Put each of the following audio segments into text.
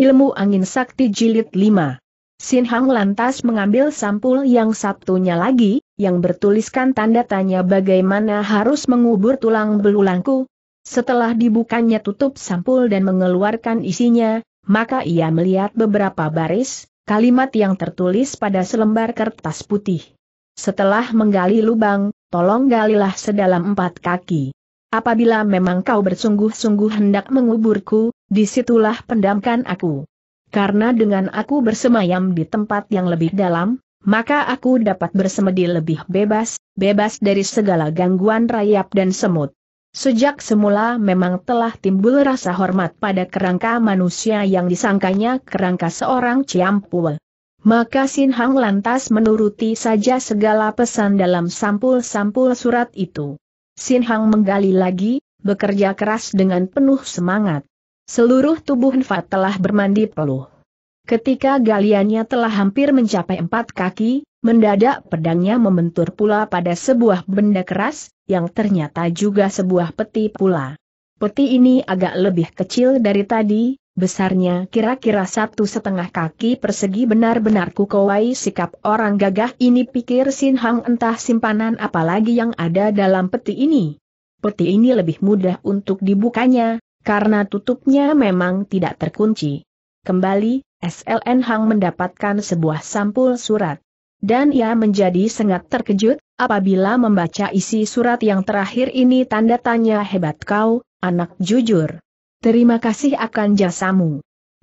Ilmu Angin Sakti Jilid 5. Sin Hang lantas mengambil sampul yang satunya lagi, yang bertuliskan tanda tanya bagaimana harus mengubur tulang belulangku. Setelah dibukanya tutup sampul dan mengeluarkan isinya, maka ia melihat beberapa baris, kalimat yang tertulis pada selembar kertas putih. Setelah menggali lubang, tolong galilah sedalam empat kaki. Apabila memang kau bersungguh-sungguh hendak menguburku, disitulah pendamkan aku. Karena dengan aku bersemayam di tempat yang lebih dalam, maka aku dapat bersemedi lebih bebas, bebas dari segala gangguan rayap dan semut. Sejak semula memang telah timbul rasa hormat pada kerangka manusia yang disangkanya kerangka seorang ciampul. Maka Sin Hang lantas menuruti saja segala pesan dalam sampul-sampul surat itu. Sin Hang menggali lagi, bekerja keras dengan penuh semangat. Seluruh tubuh Nfat telah bermandi peluh. Ketika galiannya telah hampir mencapai empat kaki, mendadak pedangnya membentur pula pada sebuah benda keras, yang ternyata juga sebuah peti pula. Peti ini agak lebih kecil dari tadi, besarnya kira-kira satu setengah kaki persegi benar-benar kukowai sikap orang gagah ini pikir Sin Hang entah simpanan apalagi yang ada dalam peti ini. Peti ini lebih mudah untuk dibukanya, karena tutupnya memang tidak terkunci. Kembali, SLN Hang mendapatkan sebuah sampul surat. Dan ia menjadi sangat terkejut, apabila membaca isi surat yang terakhir ini tanda tanya hebat kau, anak jujur. Terima kasih akan jasamu.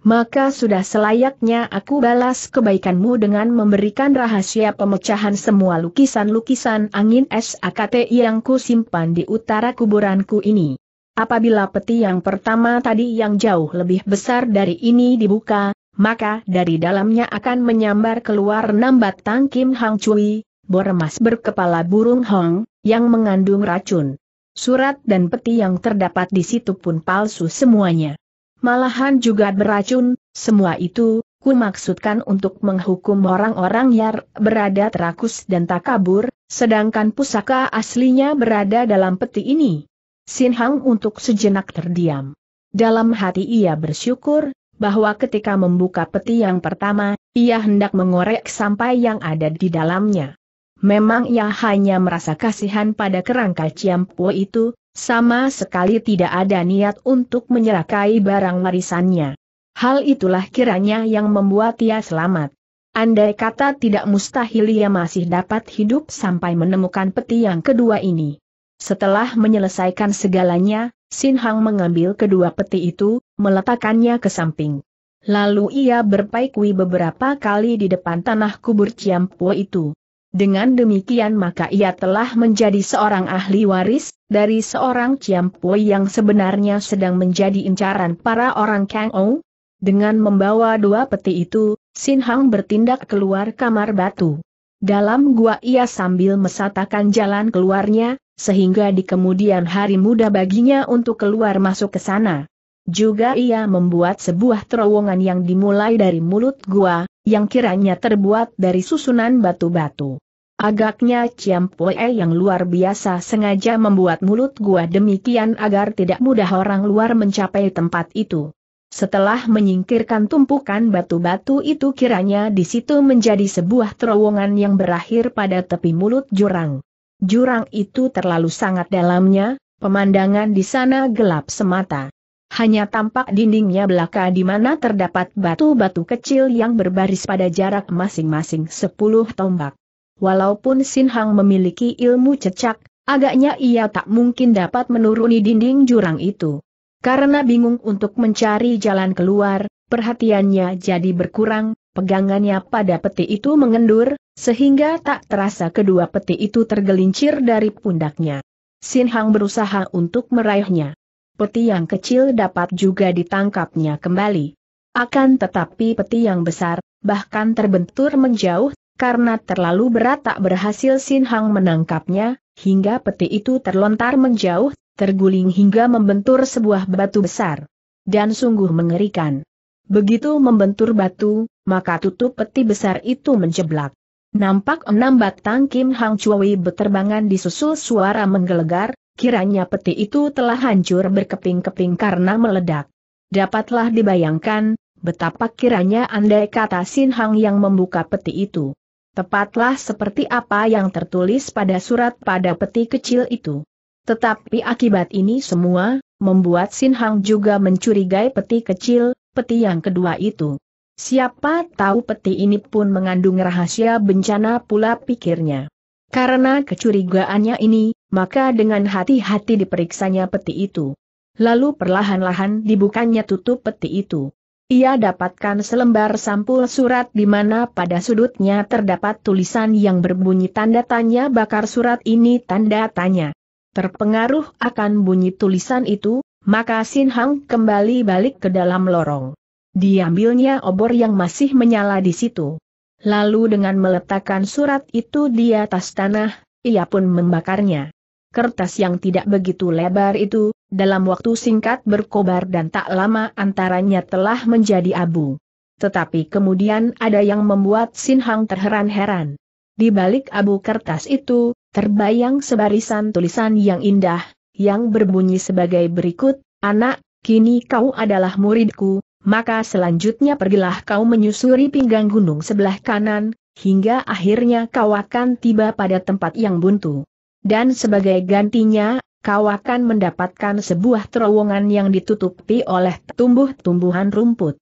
Maka sudah selayaknya aku balas kebaikanmu dengan memberikan rahasia pemecahan semua lukisan-lukisan angin SAKT yang ku simpan di utara kuburanku ini. Apabila peti yang pertama tadi yang jauh lebih besar dari ini dibuka, maka dari dalamnya akan menyambar keluar enam batang Kim Hang Chui, bor emas berkepala burung Hong, yang mengandung racun. Surat dan peti yang terdapat di situ pun palsu semuanya. Malahan juga beracun, semua itu, ku maksudkan untuk menghukum orang-orang yang berada terakus dan tak kabur, sedangkan pusaka aslinya berada dalam peti ini. Sin Hang untuk sejenak terdiam. Dalam hati ia bersyukur, bahwa ketika membuka peti yang pertama, ia hendak mengorek sampai yang ada di dalamnya. Memang ia hanya merasa kasihan pada kerangka Ciampo itu, sama sekali tidak ada niat untuk menyerakai barang warisannya. Hal itulah kiranya yang membuat ia selamat. Andai kata tidak mustahil ia masih dapat hidup sampai menemukan peti yang kedua ini. Setelah menyelesaikan segalanya, Sin Hang mengambil kedua peti itu, meletakkannya ke samping. Lalu ia berpaikui beberapa kali di depan tanah kubur Ciampu itu. Dengan demikian maka ia telah menjadi seorang ahli waris, dari seorang Ciampu yang sebenarnya sedang menjadi incaran para orang Kang Ou. Dengan membawa dua peti itu, Sin Hang bertindak keluar kamar batu. Dalam gua ia sambil mesatakan jalan keluarnya, sehingga di kemudian hari mudah baginya untuk keluar masuk ke sana. Juga ia membuat sebuah terowongan yang dimulai dari mulut gua, yang kiranya terbuat dari susunan batu-batu. Agaknya Poe yang luar biasa sengaja membuat mulut gua demikian agar tidak mudah orang luar mencapai tempat itu. Setelah menyingkirkan tumpukan batu-batu itu kiranya di situ menjadi sebuah terowongan yang berakhir pada tepi mulut jurang. Jurang itu terlalu sangat dalamnya, pemandangan di sana gelap semata. Hanya tampak dindingnya belaka di mana terdapat batu-batu kecil yang berbaris pada jarak masing-masing sepuluh tombak. Walaupun Sin Hang memiliki ilmu cecak, agaknya ia tak mungkin dapat menuruni dinding jurang itu. Karena bingung untuk mencari jalan keluar, perhatiannya jadi berkurang, Pegangannya pada peti itu mengendur, sehingga tak terasa kedua peti itu tergelincir dari pundaknya. Sin Hang berusaha untuk meraihnya. Peti yang kecil dapat juga ditangkapnya kembali. Akan tetapi peti yang besar, bahkan terbentur menjauh, karena terlalu berat tak berhasil Sin Hang menangkapnya, hingga peti itu terlontar menjauh, terguling hingga membentur sebuah batu besar. Dan sungguh mengerikan. Begitu membentur batu, maka tutup peti besar itu menjeblak. Nampak enam batang Kim Hang Chui beterbangan disusul suara menggelegar, kiranya peti itu telah hancur berkeping-keping karena meledak. Dapatlah dibayangkan, betapa kiranya andai kata Sin Hang yang membuka peti itu. Tepatlah seperti apa yang tertulis pada surat pada peti kecil itu. Tetapi akibat ini semua, membuat Sin Hang juga mencurigai peti kecil, peti yang kedua itu. Siapa tahu peti ini pun mengandung rahasia bencana pula pikirnya. Karena kecurigaannya ini, maka dengan hati-hati diperiksanya peti itu. Lalu perlahan-lahan dibukanya tutup peti itu. Ia dapatkan selembar sampul surat di mana pada sudutnya terdapat tulisan yang berbunyi tanda tanya bakar surat ini tanda tanya. Terpengaruh akan bunyi tulisan itu, maka Sin Hang kembali balik ke dalam lorong. Diambilnya obor yang masih menyala di situ. Lalu dengan meletakkan surat itu di atas tanah, ia pun membakarnya. Kertas yang tidak begitu lebar itu, dalam waktu singkat berkobar dan tak lama antaranya telah menjadi abu. Tetapi kemudian ada yang membuat Sin Hang terheran-heran. Di balik abu kertas itu, terbayang sebarisan tulisan yang indah, yang berbunyi sebagai berikut, Anak, kini kau adalah muridku, maka selanjutnya pergilah kau menyusuri pinggang gunung sebelah kanan, hingga akhirnya kau akan tiba pada tempat yang buntu. Dan sebagai gantinya, kau akan mendapatkan sebuah terowongan yang ditutupi oleh tumbuh-tumbuhan rumput.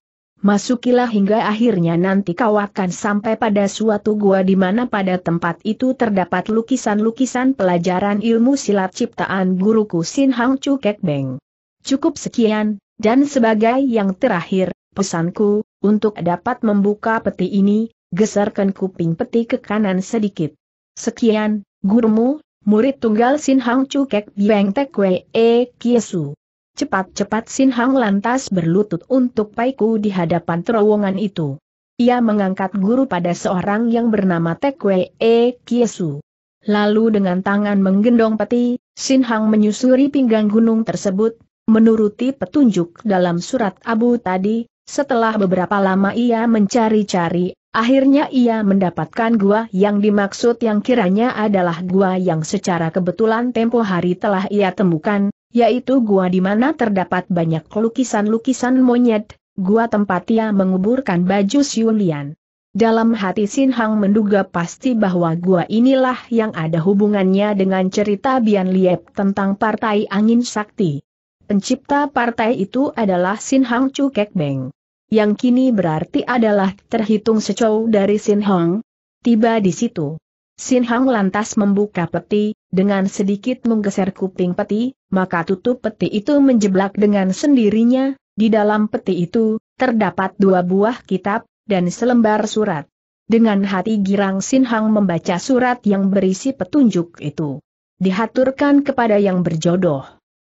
Masukilah hingga akhirnya nanti kau akan sampai pada suatu gua di mana pada tempat itu terdapat lukisan-lukisan pelajaran ilmu silat ciptaan guruku Sin Hang Chu Kek Beng. Cukup sekian, dan sebagai yang terakhir, pesanku, untuk dapat membuka peti ini, geserkan kuping peti ke kanan sedikit. Sekian, gurumu, murid tunggal Sin Hang Chu Kek Beng Tek Wei E Kiesu. Cepat-cepat Sin Hang lantas berlutut untuk Paiku di hadapan terowongan itu. Ia mengangkat guru pada seorang yang bernama Tekwe E Kiesu. Lalu dengan tangan menggendong peti, Sin Hang menyusuri pinggang gunung tersebut, menuruti petunjuk dalam surat abu tadi, setelah beberapa lama ia mencari-cari, akhirnya ia mendapatkan gua yang dimaksud yang kiranya adalah gua yang secara kebetulan tempo hari telah ia temukan, yaitu gua di mana terdapat banyak lukisan-lukisan monyet, gua tempat ia menguburkan baju Siulian. Dalam hati Sin Hang menduga pasti bahwa gua inilah yang ada hubungannya dengan cerita Bian Liep tentang Partai Angin Sakti. Pencipta partai itu adalah Sin Hang Chu Kek Beng. Yang kini berarti adalah terhitung secau dari Sin Hang. Tiba di situ. Sin Hang lantas membuka peti, dengan sedikit menggeser kuping peti, maka tutup peti itu menjeblak dengan sendirinya, di dalam peti itu, terdapat dua buah kitab, dan selembar surat. Dengan hati girang Sin Hang membaca surat yang berisi petunjuk itu. Dihaturkan kepada yang berjodoh.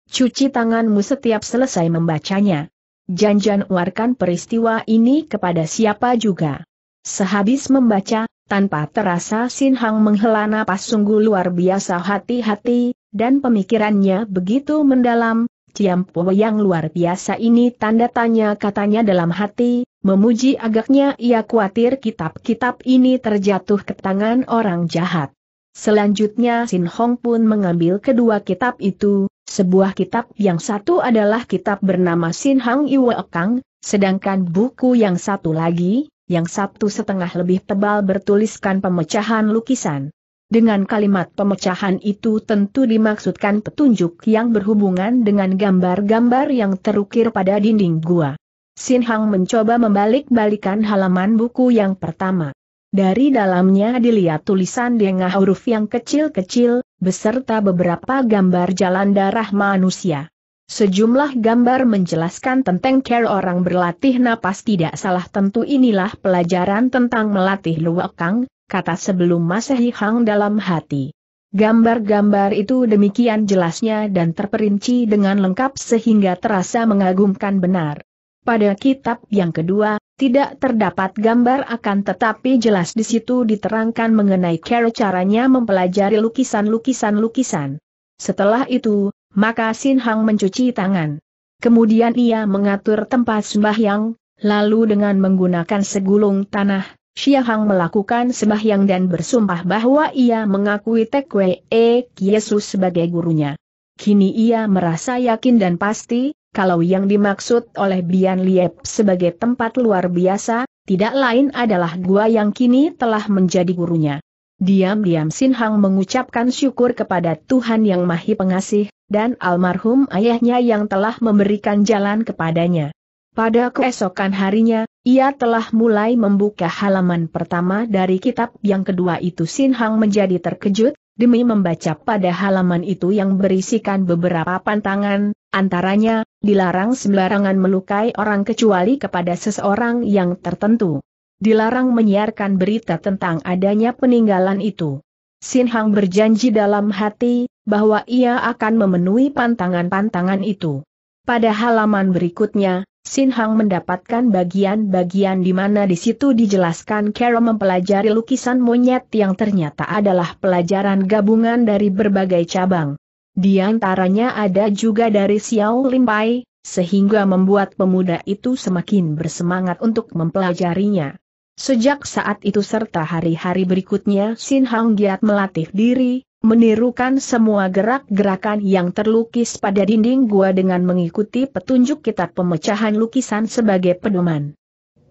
Cuci tanganmu setiap selesai membacanya. Janjan uarkan peristiwa ini kepada siapa juga. Sehabis membaca, tanpa terasa Sin Hang menghela napas sungguh luar biasa hati-hati, dan pemikirannya begitu mendalam, Ciampo yang luar biasa ini tanda tanya katanya dalam hati, memuji agaknya ia khawatir kitab-kitab ini terjatuh ke tangan orang jahat. Selanjutnya Sin Hong pun mengambil kedua kitab itu, sebuah kitab yang satu adalah kitab bernama Sin Hang Iwe Kang, sedangkan buku yang satu lagi, yang satu setengah lebih tebal bertuliskan pemecahan lukisan. Dengan kalimat pemecahan itu tentu dimaksudkan petunjuk yang berhubungan dengan gambar-gambar yang terukir pada dinding gua. Sin Hang mencoba membalik-balikan halaman buku yang pertama. Dari dalamnya dilihat tulisan dengan huruf yang kecil-kecil, beserta beberapa gambar jalan darah manusia. Sejumlah gambar menjelaskan tentang cara orang berlatih napas tidak salah tentu inilah pelajaran tentang melatih luwakang, kata sebelum Masehi Hang dalam hati. Gambar-gambar itu demikian jelasnya dan terperinci dengan lengkap sehingga terasa mengagumkan benar. Pada kitab yang kedua, tidak terdapat gambar akan tetapi jelas di situ diterangkan mengenai cara caranya mempelajari lukisan-lukisan-lukisan. Setelah itu, maka Sin Hang mencuci tangan. Kemudian ia mengatur tempat sembahyang, lalu dengan menggunakan segulung tanah, Xia Hang melakukan sembahyang dan bersumpah bahwa ia mengakui Tekwe E Yesus sebagai gurunya. Kini ia merasa yakin dan pasti, kalau yang dimaksud oleh Bian Liep sebagai tempat luar biasa, tidak lain adalah gua yang kini telah menjadi gurunya. Diam-diam Sin Hang mengucapkan syukur kepada Tuhan Yang Mahi Pengasih, dan almarhum ayahnya yang telah memberikan jalan kepadanya. Pada keesokan harinya, ia telah mulai membuka halaman pertama dari kitab yang kedua itu Sin Hang menjadi terkejut, demi membaca pada halaman itu yang berisikan beberapa pantangan, antaranya, dilarang sembarangan melukai orang kecuali kepada seseorang yang tertentu dilarang menyiarkan berita tentang adanya peninggalan itu. Sin Hang berjanji dalam hati, bahwa ia akan memenuhi pantangan-pantangan itu. Pada halaman berikutnya, Sin Hang mendapatkan bagian-bagian di mana di situ dijelaskan cara mempelajari lukisan monyet yang ternyata adalah pelajaran gabungan dari berbagai cabang. Di antaranya ada juga dari Xiao Limpai, sehingga membuat pemuda itu semakin bersemangat untuk mempelajarinya. Sejak saat itu serta hari-hari berikutnya Sin Hang giat melatih diri, menirukan semua gerak-gerakan yang terlukis pada dinding gua dengan mengikuti petunjuk kitab pemecahan lukisan sebagai pedoman.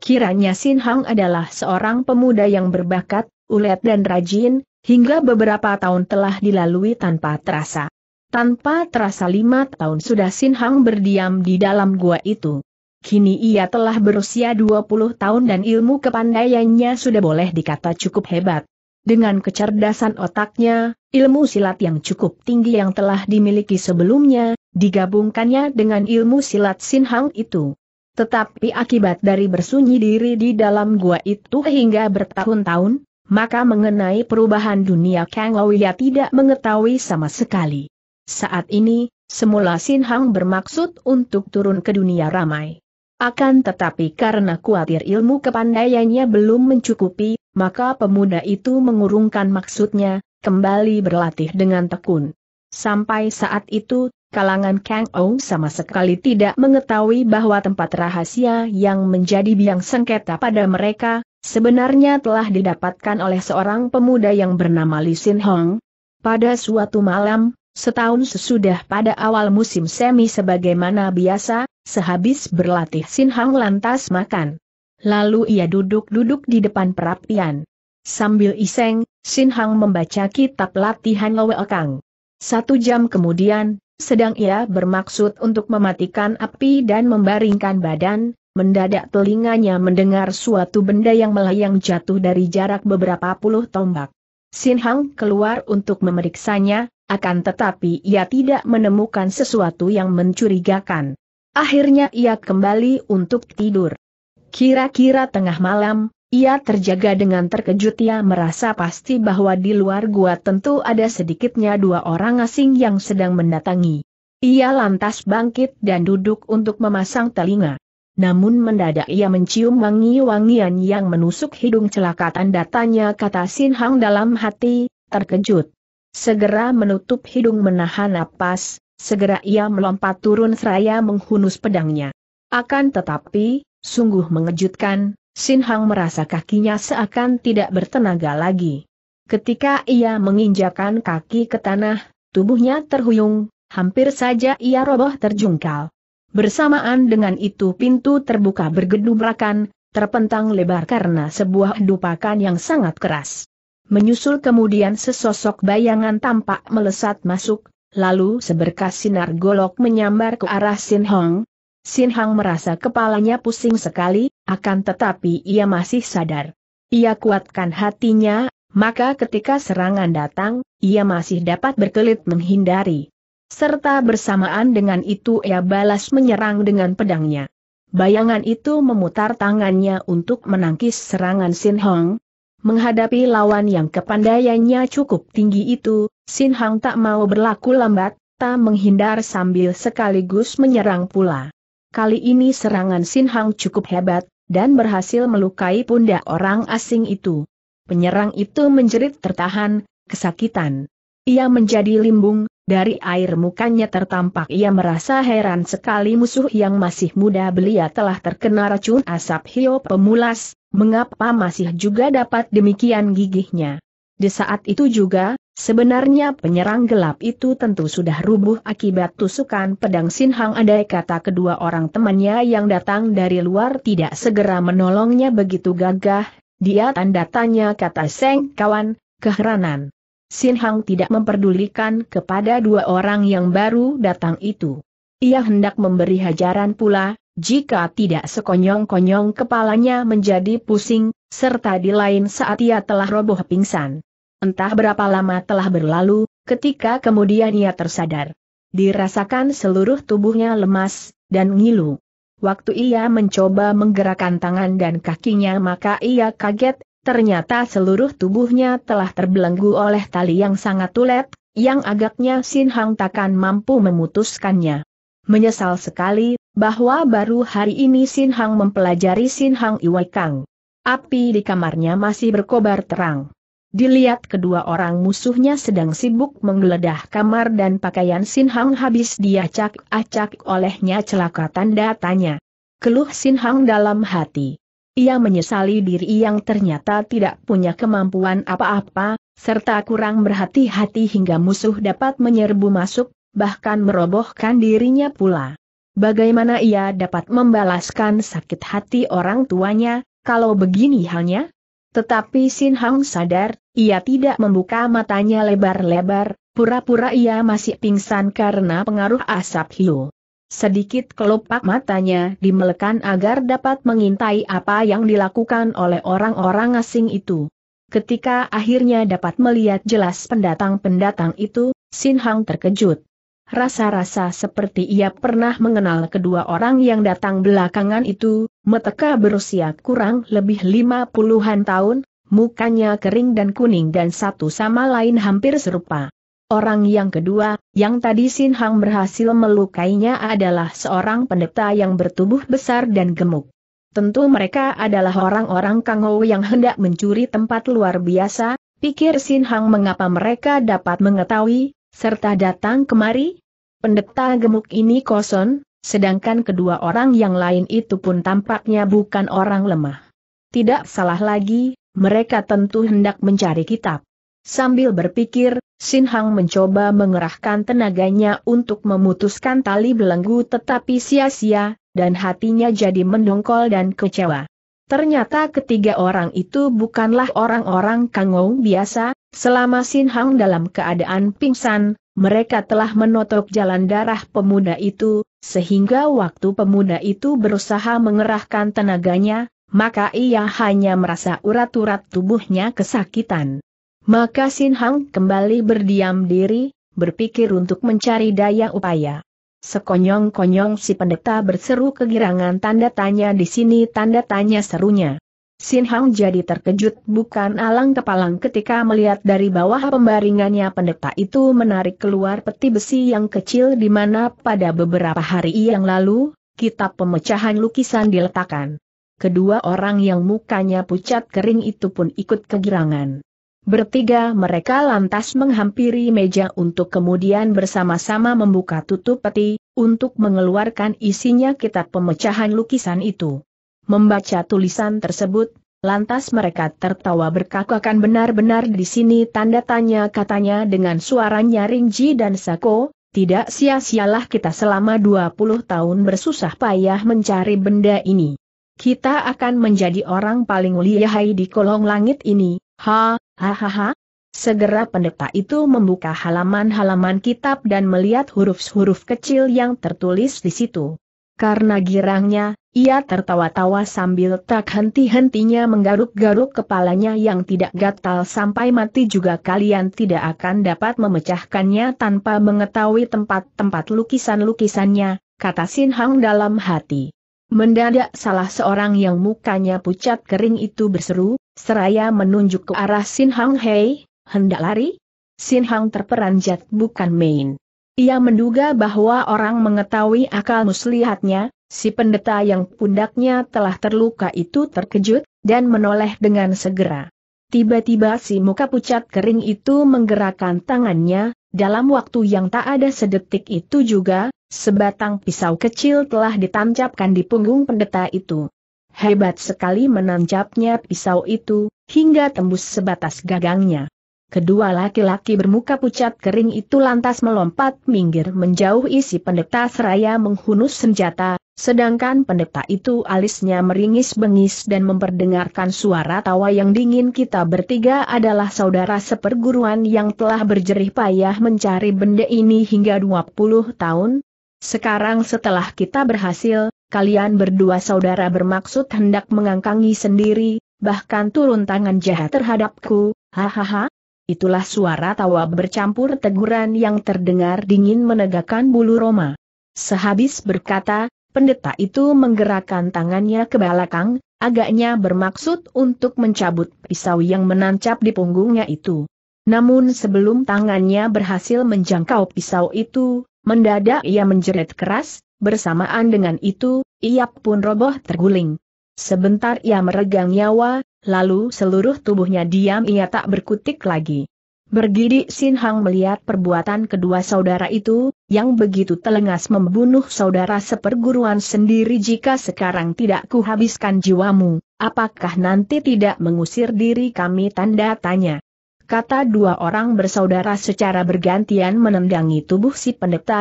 Kiranya Sin Hang adalah seorang pemuda yang berbakat, ulet dan rajin, hingga beberapa tahun telah dilalui tanpa terasa. Tanpa terasa lima tahun sudah Sin Hang berdiam di dalam gua itu. Kini ia telah berusia 20 tahun dan ilmu kepandaiannya sudah boleh dikata cukup hebat. Dengan kecerdasan otaknya, ilmu silat yang cukup tinggi yang telah dimiliki sebelumnya, digabungkannya dengan ilmu silat Sinhang itu. Tetapi akibat dari bersunyi diri di dalam gua itu hingga bertahun-tahun, maka mengenai perubahan dunia Kang Ouya tidak mengetahui sama sekali. Saat ini, semula Sinhang bermaksud untuk turun ke dunia ramai. Akan tetapi karena khawatir ilmu kepandaiannya belum mencukupi, maka pemuda itu mengurungkan maksudnya, kembali berlatih dengan tekun. Sampai saat itu, kalangan Kang Ou sama sekali tidak mengetahui bahwa tempat rahasia yang menjadi biang sengketa pada mereka, sebenarnya telah didapatkan oleh seorang pemuda yang bernama Li Sin Hong. Pada suatu malam, setahun sesudah pada awal musim semi sebagaimana biasa, Sehabis berlatih Sin Hang lantas makan. Lalu ia duduk-duduk di depan perapian. Sambil iseng, Sin Hang membaca kitab latihan Lowe Kang. Satu jam kemudian, sedang ia bermaksud untuk mematikan api dan membaringkan badan, mendadak telinganya mendengar suatu benda yang melayang jatuh dari jarak beberapa puluh tombak. Sin Hang keluar untuk memeriksanya, akan tetapi ia tidak menemukan sesuatu yang mencurigakan. Akhirnya ia kembali untuk tidur. Kira-kira tengah malam, ia terjaga dengan terkejut ia merasa pasti bahwa di luar gua tentu ada sedikitnya dua orang asing yang sedang mendatangi. Ia lantas bangkit dan duduk untuk memasang telinga. Namun mendadak ia mencium wangi-wangian yang menusuk hidung celaka datanya. kata Sin Hang dalam hati, terkejut. Segera menutup hidung menahan napas, Segera ia melompat turun seraya menghunus pedangnya. Akan tetapi, sungguh mengejutkan, Sin Hang merasa kakinya seakan tidak bertenaga lagi. Ketika ia menginjakan kaki ke tanah, tubuhnya terhuyung, hampir saja ia roboh terjungkal. Bersamaan dengan itu pintu terbuka bergedubrakan, terpentang lebar karena sebuah dupakan yang sangat keras. Menyusul kemudian sesosok bayangan tampak melesat masuk, Lalu seberkas sinar golok menyambar ke arah Sin Hong. Sin Hong merasa kepalanya pusing sekali, akan tetapi ia masih sadar. Ia kuatkan hatinya, maka ketika serangan datang, ia masih dapat berkelit menghindari. Serta bersamaan dengan itu ia balas menyerang dengan pedangnya. Bayangan itu memutar tangannya untuk menangkis serangan Sin Hong. Menghadapi lawan yang kepandaiannya cukup tinggi itu, Sin Hang tak mau berlaku lambat, tak menghindar sambil sekaligus menyerang pula. Kali ini serangan Sin Hang cukup hebat, dan berhasil melukai pundak orang asing itu. Penyerang itu menjerit tertahan, kesakitan. Ia menjadi limbung, dari air mukanya tertampak ia merasa heran sekali musuh yang masih muda belia telah terkena racun asap hio pemulas, mengapa masih juga dapat demikian gigihnya. Di saat itu juga, Sebenarnya penyerang gelap itu tentu sudah rubuh akibat tusukan pedang Sin Hang andai kata kedua orang temannya yang datang dari luar tidak segera menolongnya begitu gagah, dia tanda tanya kata Seng kawan, keheranan. Sin Hang tidak memperdulikan kepada dua orang yang baru datang itu. Ia hendak memberi hajaran pula, jika tidak sekonyong-konyong kepalanya menjadi pusing, serta di lain saat ia telah roboh pingsan. Entah berapa lama telah berlalu, ketika kemudian ia tersadar. Dirasakan seluruh tubuhnya lemas, dan ngilu. Waktu ia mencoba menggerakkan tangan dan kakinya maka ia kaget, ternyata seluruh tubuhnya telah terbelenggu oleh tali yang sangat tulet, yang agaknya Sin Hang takkan mampu memutuskannya. Menyesal sekali, bahwa baru hari ini Sin Hang mempelajari Sin Hang Iwai Kang. Api di kamarnya masih berkobar terang. Dilihat kedua orang musuhnya sedang sibuk menggeledah kamar dan pakaian Sin Hang habis diacak acak-acak olehnya celaka tanda tanya. Keluh Sin Hang dalam hati. Ia menyesali diri yang ternyata tidak punya kemampuan apa-apa, serta kurang berhati-hati hingga musuh dapat menyerbu masuk, bahkan merobohkan dirinya pula. Bagaimana ia dapat membalaskan sakit hati orang tuanya, kalau begini halnya? Tetapi Sin Hang sadar, ia tidak membuka matanya lebar-lebar, pura-pura ia masih pingsan karena pengaruh asap hiu. Sedikit kelopak matanya dimelekan agar dapat mengintai apa yang dilakukan oleh orang-orang asing itu. Ketika akhirnya dapat melihat jelas pendatang-pendatang itu, Sin Hang terkejut. Rasa-rasa seperti ia pernah mengenal kedua orang yang datang belakangan itu, meteka berusia kurang lebih lima puluhan tahun, mukanya kering dan kuning dan satu sama lain hampir serupa. Orang yang kedua, yang tadi Sin Hang berhasil melukainya adalah seorang pendeta yang bertubuh besar dan gemuk. Tentu mereka adalah orang-orang Kang Kangou yang hendak mencuri tempat luar biasa, pikir Sin Hang mengapa mereka dapat mengetahui, serta datang kemari, Pendeta gemuk ini kosong, sedangkan kedua orang yang lain itu pun tampaknya bukan orang lemah. Tidak salah lagi, mereka tentu hendak mencari kitab. Sambil berpikir, Sin Hang mencoba mengerahkan tenaganya untuk memutuskan tali belenggu tetapi sia-sia, dan hatinya jadi mendongkol dan kecewa. Ternyata ketiga orang itu bukanlah orang-orang kangong biasa, selama Sin Hang dalam keadaan pingsan, mereka telah menotok jalan darah pemuda itu, sehingga waktu pemuda itu berusaha mengerahkan tenaganya, maka ia hanya merasa urat-urat tubuhnya kesakitan. Maka Sin Hang kembali berdiam diri, berpikir untuk mencari daya upaya. Sekonyong-konyong si pendeta berseru kegirangan tanda tanya di sini tanda tanya serunya. Sin Hang jadi terkejut bukan alang kepalang ketika melihat dari bawah pembaringannya pendeta itu menarik keluar peti besi yang kecil di mana pada beberapa hari yang lalu, kitab pemecahan lukisan diletakkan. Kedua orang yang mukanya pucat kering itu pun ikut kegirangan. Bertiga mereka lantas menghampiri meja untuk kemudian bersama-sama membuka tutup peti, untuk mengeluarkan isinya kitab pemecahan lukisan itu membaca tulisan tersebut, lantas mereka tertawa berkakakan benar-benar di sini tanda tanya katanya dengan suara nyaring Ji dan Sako, tidak sia-sialah kita selama 20 tahun bersusah payah mencari benda ini. Kita akan menjadi orang paling lihai di kolong langit ini, ha, ha ha ha. Segera pendeta itu membuka halaman-halaman kitab dan melihat huruf-huruf kecil yang tertulis di situ. Karena girangnya, ia tertawa-tawa sambil tak henti-hentinya menggaruk-garuk kepalanya yang tidak gatal sampai mati juga kalian tidak akan dapat memecahkannya tanpa mengetahui tempat-tempat lukisan-lukisannya, kata Sin Hang dalam hati. Mendadak salah seorang yang mukanya pucat kering itu berseru, seraya menunjuk ke arah Sin Hang Hei, hendak lari? Sin Hang terperanjat bukan main. Ia menduga bahwa orang mengetahui akal muslihatnya, Si pendeta yang pundaknya telah terluka itu terkejut, dan menoleh dengan segera. Tiba-tiba si muka pucat kering itu menggerakkan tangannya, dalam waktu yang tak ada sedetik itu juga, sebatang pisau kecil telah ditancapkan di punggung pendeta itu. Hebat sekali menancapnya pisau itu, hingga tembus sebatas gagangnya. Kedua laki-laki bermuka pucat kering itu lantas melompat minggir menjauh isi pendeta seraya menghunus senjata, sedangkan pendeta itu alisnya meringis bengis dan memperdengarkan suara tawa yang dingin kita bertiga adalah saudara seperguruan yang telah berjerih payah mencari benda ini hingga 20 tahun. Sekarang setelah kita berhasil, kalian berdua saudara bermaksud hendak mengangkangi sendiri, bahkan turun tangan jahat terhadapku, hahaha. Itulah suara tawa bercampur teguran yang terdengar dingin menegakkan bulu Roma. Sehabis berkata, pendeta itu menggerakkan tangannya ke belakang, agaknya bermaksud untuk mencabut pisau yang menancap di punggungnya itu. Namun sebelum tangannya berhasil menjangkau pisau itu, mendadak ia menjerit keras, bersamaan dengan itu, ia pun roboh terguling. Sebentar ia meregang nyawa, lalu seluruh tubuhnya diam ia tak berkutik lagi. Bergidik Sin Hang melihat perbuatan kedua saudara itu, yang begitu telengas membunuh saudara seperguruan sendiri jika sekarang tidak kuhabiskan jiwamu, apakah nanti tidak mengusir diri kami tanda tanya. Kata dua orang bersaudara secara bergantian menendangi tubuh si pendeta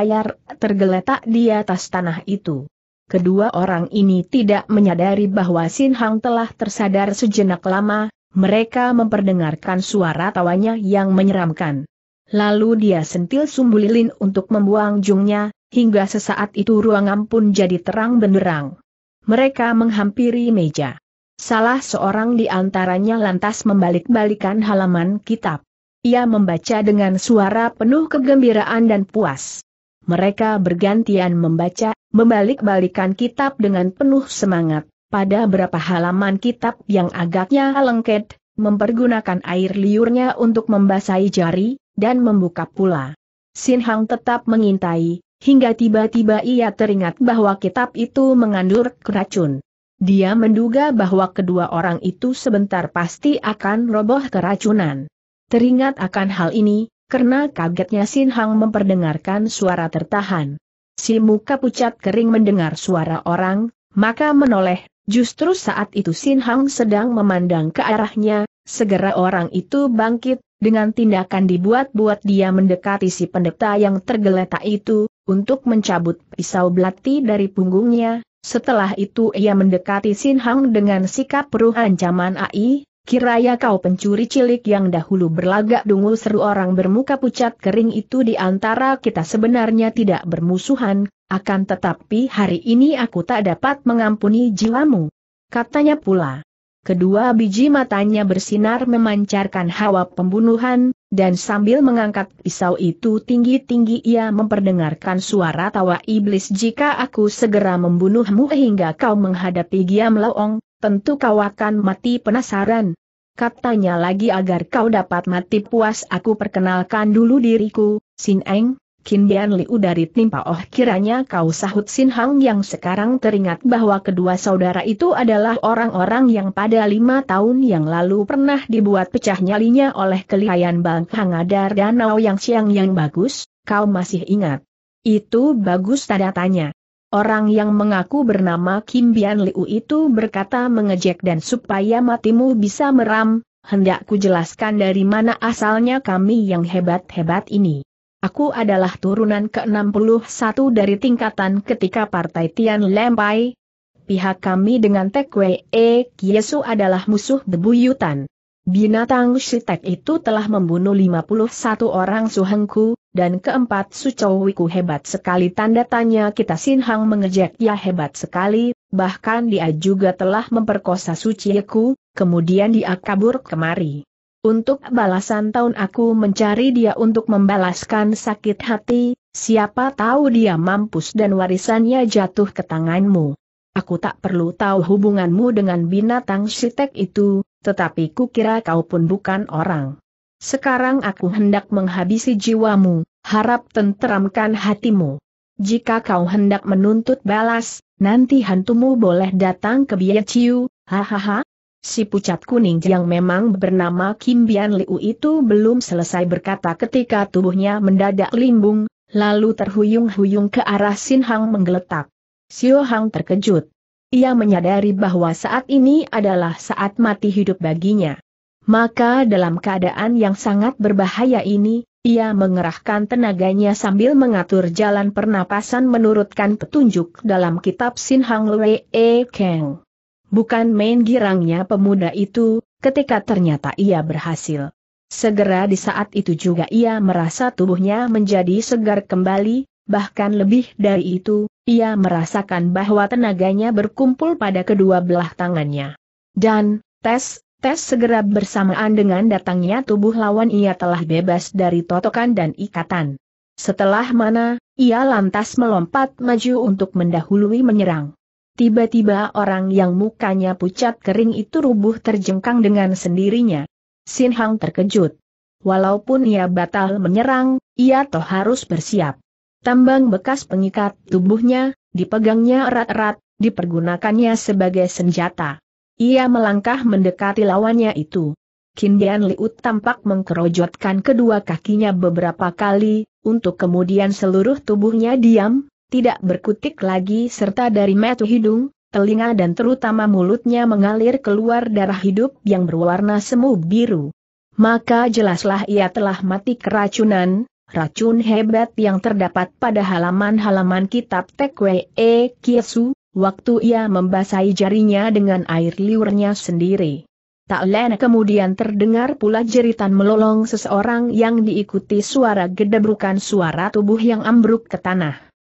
tergeletak di atas tanah itu. Kedua orang ini tidak menyadari bahwa Sin Hang telah tersadar sejenak lama, mereka memperdengarkan suara tawanya yang menyeramkan. Lalu dia sentil sumbulilin untuk membuang jungnya, hingga sesaat itu ruangan pun jadi terang benderang. Mereka menghampiri meja. Salah seorang di antaranya lantas membalik-balikan halaman kitab. Ia membaca dengan suara penuh kegembiraan dan puas mereka bergantian membaca, membalik-balikan kitab dengan penuh semangat. Pada beberapa halaman kitab yang agaknya lengket, mempergunakan air liurnya untuk membasahi jari, dan membuka pula. Sin Hang tetap mengintai, hingga tiba-tiba ia teringat bahwa kitab itu mengandung keracun. Dia menduga bahwa kedua orang itu sebentar pasti akan roboh keracunan. Teringat akan hal ini, karena kagetnya Sin Hang memperdengarkan suara tertahan. Si muka pucat kering mendengar suara orang, maka menoleh, justru saat itu Sin Hang sedang memandang ke arahnya, segera orang itu bangkit, dengan tindakan dibuat-buat dia mendekati si pendeta yang tergeletak itu, untuk mencabut pisau belati dari punggungnya, setelah itu ia mendekati Sin Hang dengan sikap peruh ancaman AI, Kiraya kau pencuri cilik yang dahulu berlagak dungu seru orang bermuka pucat kering itu di antara kita sebenarnya tidak bermusuhan, akan tetapi hari ini aku tak dapat mengampuni jiwamu. Katanya pula. Kedua biji matanya bersinar memancarkan hawa pembunuhan, dan sambil mengangkat pisau itu tinggi-tinggi ia memperdengarkan suara tawa iblis jika aku segera membunuhmu hingga kau menghadapi Giam Laong, tentu kau akan mati penasaran, katanya lagi agar kau dapat mati puas aku perkenalkan dulu diriku, Sin Eng, Kin Bian Liu dari Timpa Oh kiranya kau sahut Sin Hang yang sekarang teringat bahwa kedua saudara itu adalah orang-orang yang pada lima tahun yang lalu pernah dibuat pecah nyalinya oleh kelihayan Bang Hangadar Danau yang siang yang bagus, kau masih ingat. Itu bagus tanda tanya. Orang yang mengaku bernama Kim Bian Liu itu berkata mengejek dan supaya matimu bisa meram, hendak ku jelaskan dari mana asalnya kami yang hebat-hebat ini. Aku adalah turunan ke-61 dari tingkatan ketika Partai Tian Lempai. Pihak kami dengan Tekwe E Kiesu adalah musuh bebuyutan. Binatang Shitek itu telah membunuh 51 orang suhengku, dan keempat sucowiku hebat sekali tanda tanya kita Sinhang mengejek ya hebat sekali, bahkan dia juga telah memperkosa suciku, kemudian dia kabur kemari. Untuk balasan tahun aku mencari dia untuk membalaskan sakit hati, siapa tahu dia mampus dan warisannya jatuh ke tanganmu. Aku tak perlu tahu hubunganmu dengan binatang sitek itu, tetapi kukira kau pun bukan orang. Sekarang aku hendak menghabisi jiwamu, harap tenteramkan hatimu. Jika kau hendak menuntut balas, nanti hantumu boleh datang ke Biaciu, hahaha. Si pucat kuning yang memang bernama Kim Bian Liu itu belum selesai berkata ketika tubuhnya mendadak limbung, lalu terhuyung-huyung ke arah Sin Hang menggeletak. Xiao Hang terkejut. Ia menyadari bahwa saat ini adalah saat mati hidup baginya. Maka dalam keadaan yang sangat berbahaya ini, ia mengerahkan tenaganya sambil mengatur jalan pernapasan menurutkan petunjuk dalam kitab Sin Hang Lue E Kang. Bukan main girangnya pemuda itu, ketika ternyata ia berhasil. Segera di saat itu juga ia merasa tubuhnya menjadi segar kembali, bahkan lebih dari itu, ia merasakan bahwa tenaganya berkumpul pada kedua belah tangannya. Dan, tes, tes segera bersamaan dengan datangnya tubuh lawan ia telah bebas dari totokan dan ikatan. Setelah mana, ia lantas melompat maju untuk mendahului menyerang. Tiba-tiba orang yang mukanya pucat kering itu rubuh terjengkang dengan sendirinya. Sin Hang terkejut. Walaupun ia batal menyerang, ia toh harus bersiap. Tambang bekas pengikat tubuhnya, dipegangnya erat-erat, dipergunakannya sebagai senjata. Ia melangkah mendekati lawannya itu. Kindian Liu tampak mengkerojotkan kedua kakinya beberapa kali, untuk kemudian seluruh tubuhnya diam, tidak berkutik lagi serta dari metu hidung, telinga dan terutama mulutnya mengalir keluar darah hidup yang berwarna semu biru. Maka jelaslah ia telah mati keracunan, racun hebat yang terdapat pada halaman-halaman kitab Tekwe E Kiesu, waktu ia membasahi jarinya dengan air liurnya sendiri. Tak lena kemudian terdengar pula jeritan melolong seseorang yang diikuti suara gedebrukan suara tubuh yang ambruk ke tanah.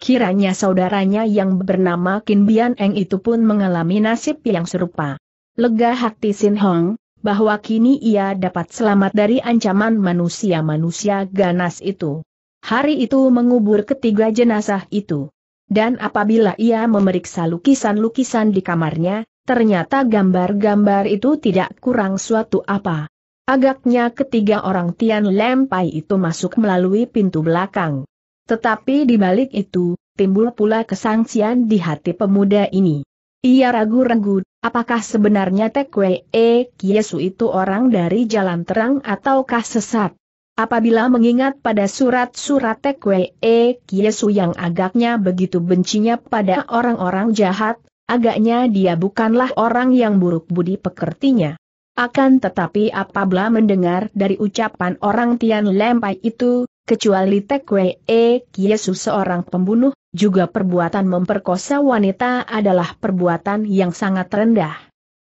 Kiranya saudaranya yang bernama Kin Bian Eng itu pun mengalami nasib yang serupa. Lega hati Sin Hong, bahwa kini ia dapat selamat dari ancaman manusia-manusia ganas itu. Hari itu mengubur ketiga jenazah itu. Dan apabila ia memeriksa lukisan-lukisan di kamarnya, ternyata gambar-gambar itu tidak kurang suatu apa. Agaknya ketiga orang Tian Lempai itu masuk melalui pintu belakang. Tetapi di balik itu, timbul pula kesangsian di hati pemuda ini. Ia ragu-ragu, Apakah sebenarnya Tekwe E Kiesu itu orang dari jalan terang ataukah sesat? Apabila mengingat pada surat-surat Tekwe E Kiesu yang agaknya begitu bencinya pada orang-orang jahat, agaknya dia bukanlah orang yang buruk budi pekertinya. Akan tetapi apabila mendengar dari ucapan orang Tian Lempai itu, kecuali Tekwe E Kiesu seorang pembunuh, juga perbuatan memperkosa wanita adalah perbuatan yang sangat rendah.